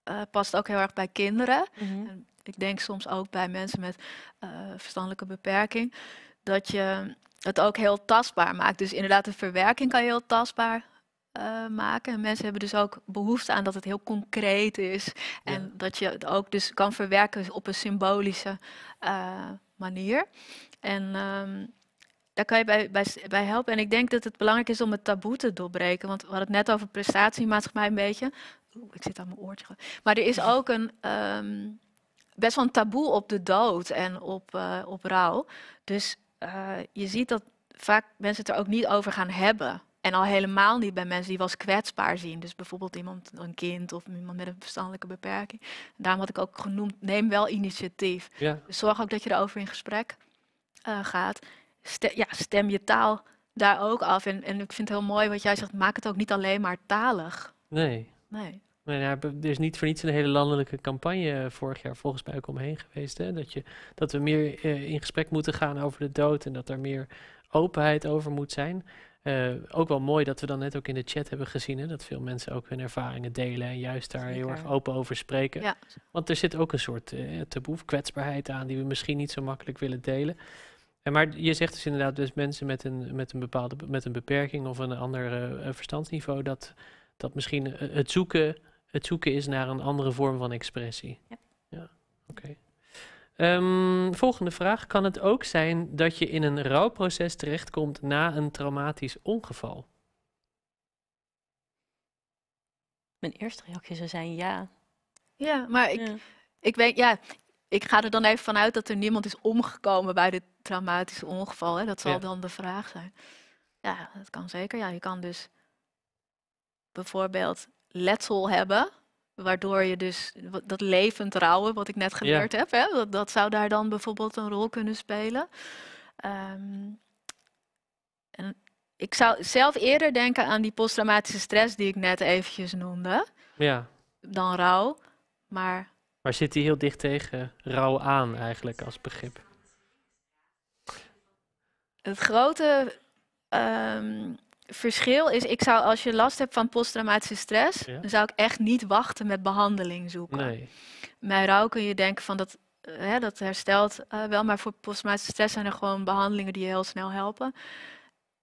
eh, past ook heel erg bij kinderen. Mhm. Ik denk soms ook bij mensen met eh, verstandelijke beperking. Dat je het ook heel tastbaar maakt. Dus inderdaad, de verwerking kan je heel tastbaar maken. En mensen hebben dus ook behoefte aan dat het heel concreet is. En dat je het ook dus kan verwerken op een symbolische manier. En ehm, daar kan je bij, bij, helpen. En ik denk dat het belangrijk is om het taboe te doorbreken. Want we hadden het net over prestatiemaatschappij een beetje. Oeh, ik zit aan mijn oortje. Maar er is ook een ehm, best wel een taboe op de dood en op, eh, op rouw. Dus eh, je ziet dat vaak mensen het er ook niet over gaan hebben. En al helemaal niet bij mensen die wel kwetsbaar zien. Dus bijvoorbeeld iemand, een kind of iemand met een verstandelijke beperking. Daarom had ik ook genoemd, neem wel initiatief. Dus zorg ook dat je erover in gesprek eh, gaat stem, ja, stem je taal daar ook af. En, en ik vind het heel mooi wat jij zegt, maak het ook niet alleen maar talig. Nee. Nee. Nou, er is niet voor niets een hele landelijke campagne eh, vorig jaar volgens mij ook omheen geweest. Hè? Dat, je, dat we meer eh, in gesprek moeten gaan over de dood en dat er meer openheid over moet zijn. Eh, ook wel mooi dat we dan net ook in de chat hebben gezien hè, dat veel mensen ook hun ervaringen delen en juist daar heel erg open over spreken. Want er zit ook een soort uh, taboe, kwetsbaarheid aan die we misschien niet zo makkelijk willen delen maar je zegt dus inderdaad dus mensen met een, met een bepaalde met een beperking of een ander eh, eh, verstandsniveau, dat, dat misschien eh, het zoeken, het zoeken is naar een andere vorm van expressie. Ja. ja Oké. Ehm, volgende vraag. Kan het ook zijn dat je in een rouwproces terechtkomt na een traumatisch ongeval? Mijn eerste reactie zou zijn ja. Ja, maar ik, ik weet, ja, ik ga er dan even vanuit dat er niemand is omgekomen bij dit traumatisch ongeval, hè, dat zal dan de vraag zijn. Ja, dat kan zeker. Ja, je kan dus bijvoorbeeld letsel hebben, waardoor je dus dat levend rouwen, wat ik net geleerd heb, hè, dat, dat, zou daar dan bijvoorbeeld een rol kunnen spelen. Ehm, en ik zou zelf eerder denken aan die posttraumatische stress die ik net eventjes noemde, ja. dan rouw. Maar... maar zit die heel dicht tegen rouw aan eigenlijk als begrip? het grote ehm, verschil is, ik zou als je last hebt van posttraumatische stress, dan zou ik echt niet wachten met behandeling zoeken. Nee. Bij rouw kun je denken van dat, eh, hè, dat herstelt eh, wel, maar voor posttraumatische stress zijn er gewoon behandelingen die je heel snel helpen.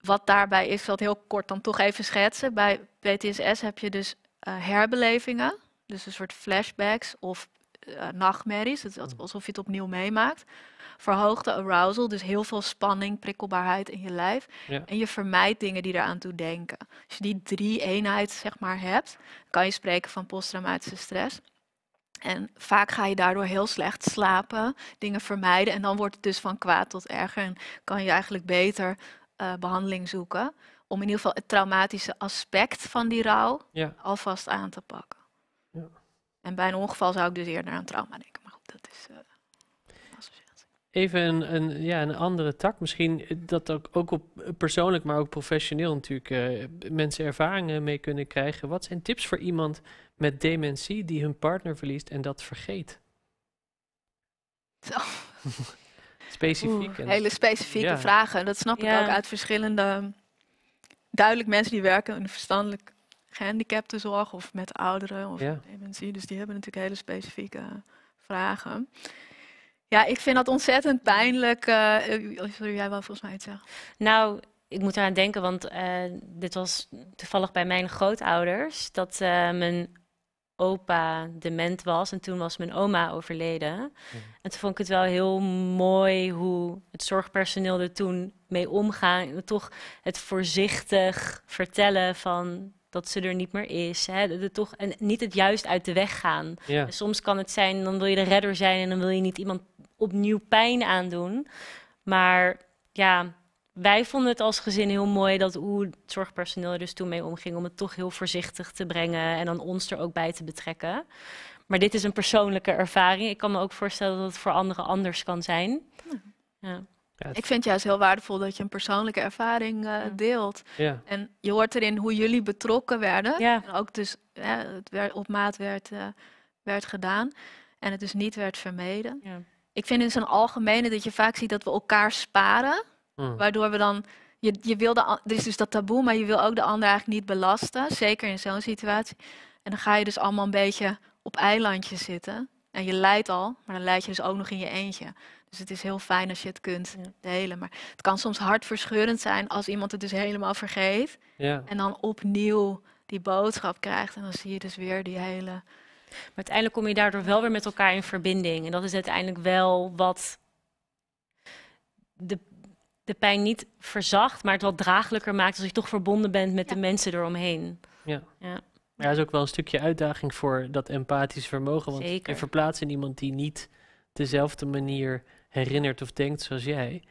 Wat daarbij is, zal heel kort dan toch even schetsen. Bij PTSS heb je dus eh, herbelevingen, dus een soort flashbacks of uh, nachtmerries, hmm. alsof je het opnieuw meemaakt verhoogde arousal, dus heel veel spanning, prikkelbaarheid in je lijf. En je vermijdt dingen die eraan toe denken. Als je die drie eenheid zeg maar hebt, kan je spreken van posttraumatische stress. En vaak ga je daardoor heel slecht slapen, dingen vermijden en dan wordt het dus van kwaad tot erger en kan je eigenlijk beter eh, behandeling zoeken om in ieder geval het traumatische aspect van die rouw alvast aan te pakken. Ja. En bij een ongeval zou ik dus eerder aan trauma denken, maar goed, dat is... Eh, Even een, een, ja, een andere tak misschien, dat ook, ook op persoonlijk, maar ook professioneel natuurlijk eh, mensen ervaringen mee kunnen krijgen. Wat zijn tips voor iemand met dementie die hun partner verliest en dat vergeet? Specifieke, Specifiek. en... hele specifieke vragen. Dat snap ik ook uit verschillende, duidelijk mensen die werken in verstandelijk verstandelijk zorg of met ouderen of dementie. Dus die hebben natuurlijk hele specifieke vragen. Ja, ik vind dat ontzettend pijnlijk. Uh, sorry, jij wel volgens mij iets zeggen. Nou, ik moet eraan denken, want eh, dit was toevallig bij mijn grootouders. Dat eh, mijn opa dement was en toen was mijn oma overleden. Mhm. En toen vond ik het wel heel mooi hoe het zorgpersoneel er toen mee omgaan. Toch het voorzichtig vertellen van dat ze er niet meer is. Hè? toch, en niet het juist uit de weg gaan. soms kan het zijn, dan wil je de redder zijn en dan wil je niet iemand opnieuw pijn aandoen. Maar ja, wij vonden het als gezin heel mooi dat hoe het zorgpersoneel er dus toen mee omging om het toch heel voorzichtig te brengen en dan ons er ook bij te betrekken. Maar dit is een persoonlijke ervaring. Ik kan me ook voorstellen dat het voor anderen anders kan zijn. Ja. Ja, ik vind het juist heel waardevol dat je een persoonlijke ervaring eh, deelt. Ja. En je hoort erin hoe jullie betrokken werden. En ook dus het werd, op maat werd, eh, werd gedaan. En het dus niet werd vermeden. Ik vind in zijn algemene dat je vaak ziet dat we elkaar sparen. Hmm. Waardoor we dan. Je, je wil er is dus dat taboe, maar je wil ook de ander eigenlijk niet belasten. Zeker in zo'n situatie. En dan ga je dus allemaal een beetje op eilandjes zitten. En je leidt al, maar dan leid je dus ook nog in je eentje. Dus het is heel fijn als je het kunt delen. Maar het kan soms hartverscheurend zijn als iemand het dus helemaal vergeet. Ja. En dan opnieuw die boodschap krijgt. En dan zie je dus weer die hele maar uiteindelijk kom je daardoor wel weer met elkaar in verbinding. En dat is uiteindelijk wel wat de, de pijn niet verzacht, maar het wat draaglijker maakt als je toch verbonden bent met de mensen eromheen. Ja. ja. Ja, dat is ook wel een stukje uitdaging voor dat empathisch vermogen. Want je verplaatst in iemand die niet dezelfde manier herinnert of denkt zoals jij,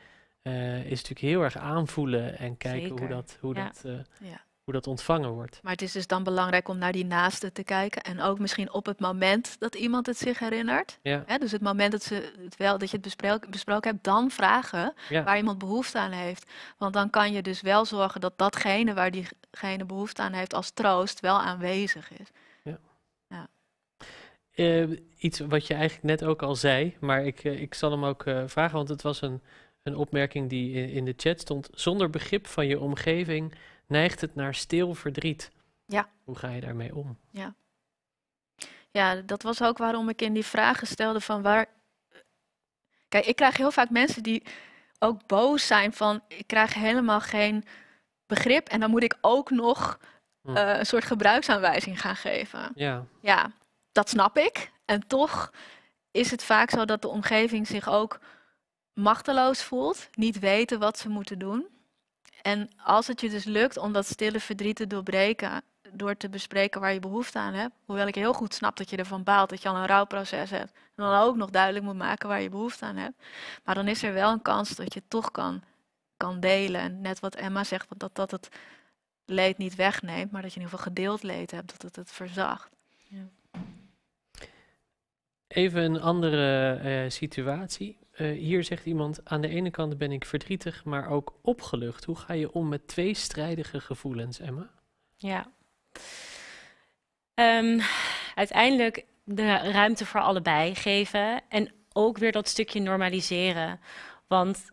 eh, is natuurlijk heel erg aanvoelen en kijken hoe dat, hoe dat eh, ja hoe dat ontvangen wordt. Maar het is dus dan belangrijk om naar die naasten te kijken. En ook misschien op het moment dat iemand het zich herinnert. Ja. Hè, dus het moment dat, ze het wel, dat je het besproken, besproken hebt, dan vragen waar iemand behoefte aan heeft. Want dan kan je dus wel zorgen dat datgene waar diegene behoefte aan heeft als troost wel aanwezig is. Ja. ja. Ehm, iets wat je eigenlijk net ook al zei, maar ik, eh, ik zal hem ook eh, vragen, want het was een, een opmerking die in, in de chat stond. Zonder begrip van je omgeving neigt het naar stil verdriet. Ja. Hoe ga je daarmee om? Ja. ja, dat was ook waarom ik in die vragen stelde van waar. Kijk, ik krijg heel vaak mensen die ook boos zijn van ik krijg helemaal geen begrip en dan moet ik ook nog hm. eh, een soort gebruiksaanwijzing gaan geven. Ja. ja, dat snap ik. En toch is het vaak zo dat de omgeving zich ook machteloos voelt, niet weten wat ze moeten doen. En als het je dus lukt om dat stille verdriet te doorbreken door te bespreken waar je behoefte aan hebt, hoewel ik heel goed snap dat je ervan baalt, dat je al een rouwproces hebt, en dan ook nog duidelijk moet maken waar je behoefte aan hebt, maar dan is er wel een kans dat je toch kan, kan delen. En net wat Emma zegt, dat dat het leed niet wegneemt, maar dat je in ieder geval gedeeld leed hebt, dat het het verzacht. Ja. Even een andere eh, situatie. Eh, hier zegt iemand, aan de ene kant ben ik verdrietig, maar ook opgelucht. Hoe ga je om met twee strijdige gevoelens, Emma? Ja. Ehm, uiteindelijk de ruimte voor allebei geven en ook weer dat stukje normaliseren. Want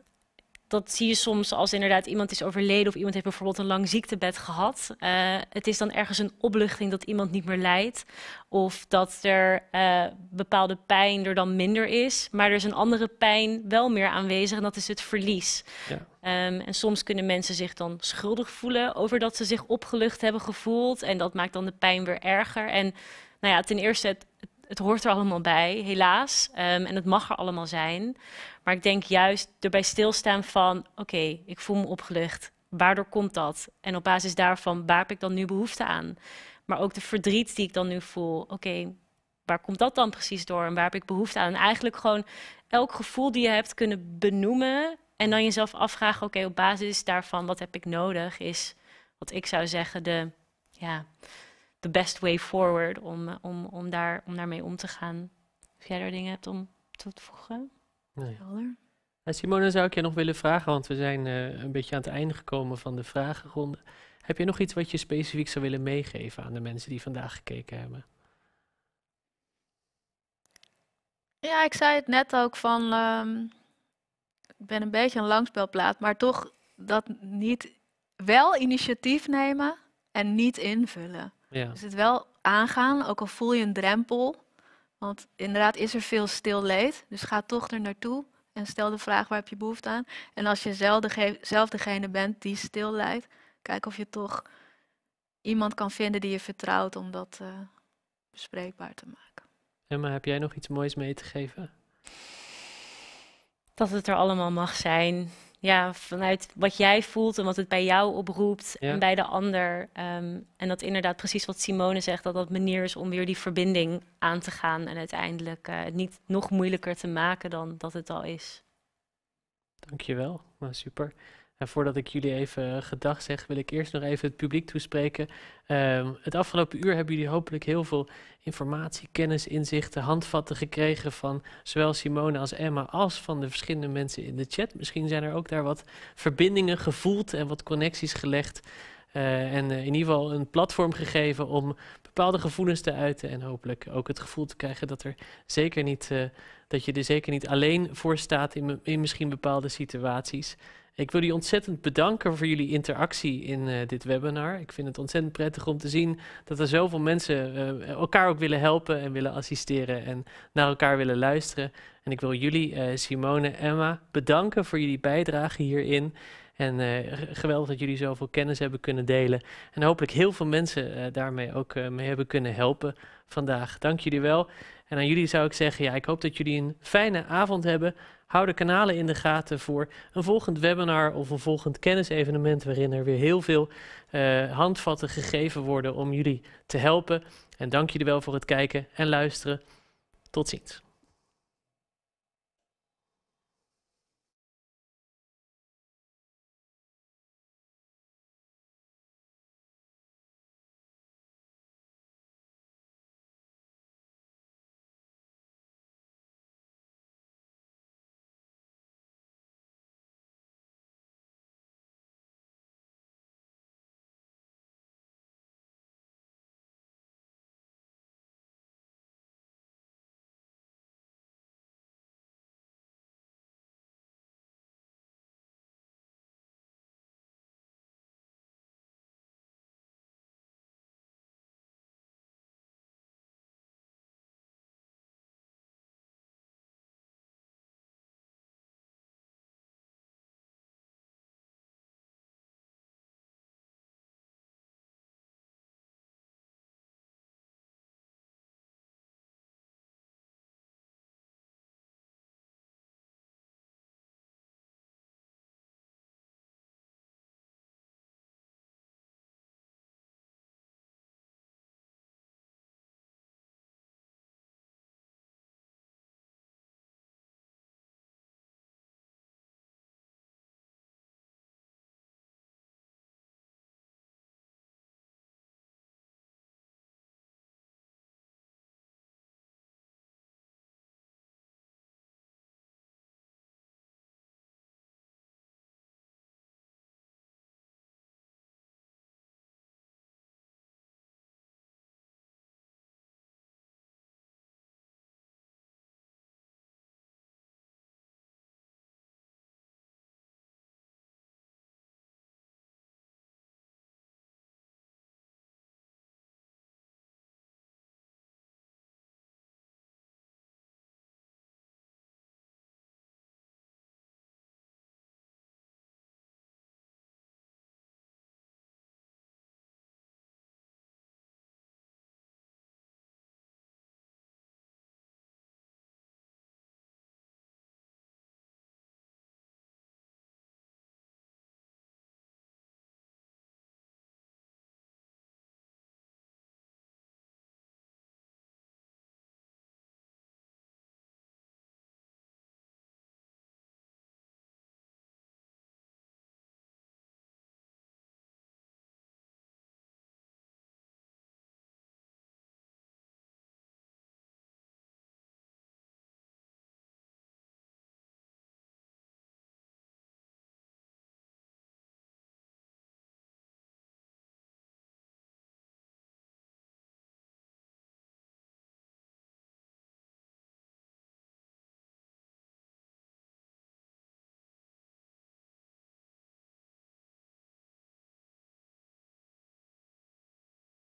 dat zie je soms als inderdaad iemand is overleden of iemand heeft bijvoorbeeld een lang ziektebed gehad. Eh, het is dan ergens een opluchting dat iemand niet meer lijdt of dat er eh, bepaalde pijn er dan minder is, maar er is een andere pijn wel meer aanwezig en dat is het verlies. Ja. Ehm, en soms kunnen mensen zich dan schuldig voelen over dat ze zich opgelucht hebben gevoeld en dat maakt dan de pijn weer erger. En nou ja, ten eerste, het, hoort er allemaal bij, helaas, ehm, en het mag er allemaal zijn. Maar ik denk juist erbij stilstaan van, oké, ik voel me opgelucht. Waardoor komt dat? En op basis daarvan, waar heb ik dan nu behoefte aan? Maar ook de verdriet die ik dan nu voel. Oké, waar komt dat dan precies door en waar heb ik behoefte aan? En eigenlijk gewoon elk gevoel die je hebt kunnen benoemen en dan jezelf afvragen, oké, op basis daarvan, wat heb ik nodig? Is wat ik zou zeggen de, ja, the best way forward om, om, om, daar, om daarmee om te gaan. Of jij daar dingen hebt om toe te voegen? Nee. Helder. Simone, zou ik je nog willen vragen, want we zijn eh, een beetje aan het einde gekomen van de vragenronde. Heb je nog iets wat je specifiek zou willen meegeven aan de mensen die vandaag gekeken hebben? Ja, ik zei het net ook van, ehm, ik ben een beetje een langspelplaat, maar toch dat niet wel initiatief nemen en niet invullen. Dus het wel aangaan, ook al voel je een drempel, want inderdaad is er veel stil leed, dus ga toch er naartoe en stel de vraag waar heb je behoefte aan. En als je zelf, degene bent die stil leidt, kijk of je toch iemand kan vinden die je vertrouwt om dat eh, bespreekbaar te maken. Emma, heb jij nog iets moois mee te geven? Dat het er allemaal mag zijn ja, vanuit wat jij voelt en wat het bij jou oproept en bij de ander. Ehm, en dat inderdaad precies wat Simone zegt, dat dat manier is om weer die verbinding aan te gaan en uiteindelijk eh, het niet nog moeilijker te maken dan dat het al is. Dankjewel, maar nou, super. En voordat ik jullie even eh, gedag zeg, wil ik eerst nog even het publiek toespreken. Ehm, het afgelopen uur hebben jullie hopelijk heel veel informatie, kennis, inzichten, handvatten gekregen van zowel Simone als Emma als van de verschillende mensen in de chat. Misschien zijn er ook daar wat verbindingen gevoeld en wat connecties gelegd. Eh, en eh, in ieder geval een platform gegeven om bepaalde gevoelens te uiten. En hopelijk ook het gevoel te krijgen dat, er zeker niet, eh, dat je er zeker niet alleen voor staat in, in misschien bepaalde situaties. Ik wil jullie ontzettend bedanken voor jullie interactie in dit webinar. Ik vind het ontzettend prettig om te zien dat er zoveel mensen elkaar ook willen helpen en willen assisteren en naar elkaar willen luisteren. En ik wil jullie, uh, Simone, Emma, bedanken voor jullie bijdrage hierin. En uh, geweldig dat jullie zoveel kennis hebben kunnen delen. En hopelijk heel veel mensen eh, daarmee ook eh, mee hebben kunnen helpen vandaag. Dank jullie wel. En aan jullie zou ik zeggen, ja, ik hoop dat jullie een fijne avond hebben. Hou de kanalen in de gaten voor een volgend webinar of een volgend kennisevenement waarin er weer heel veel handvatten gegeven worden om jullie te helpen. En dank jullie wel voor het kijken en luisteren. Tot ziens.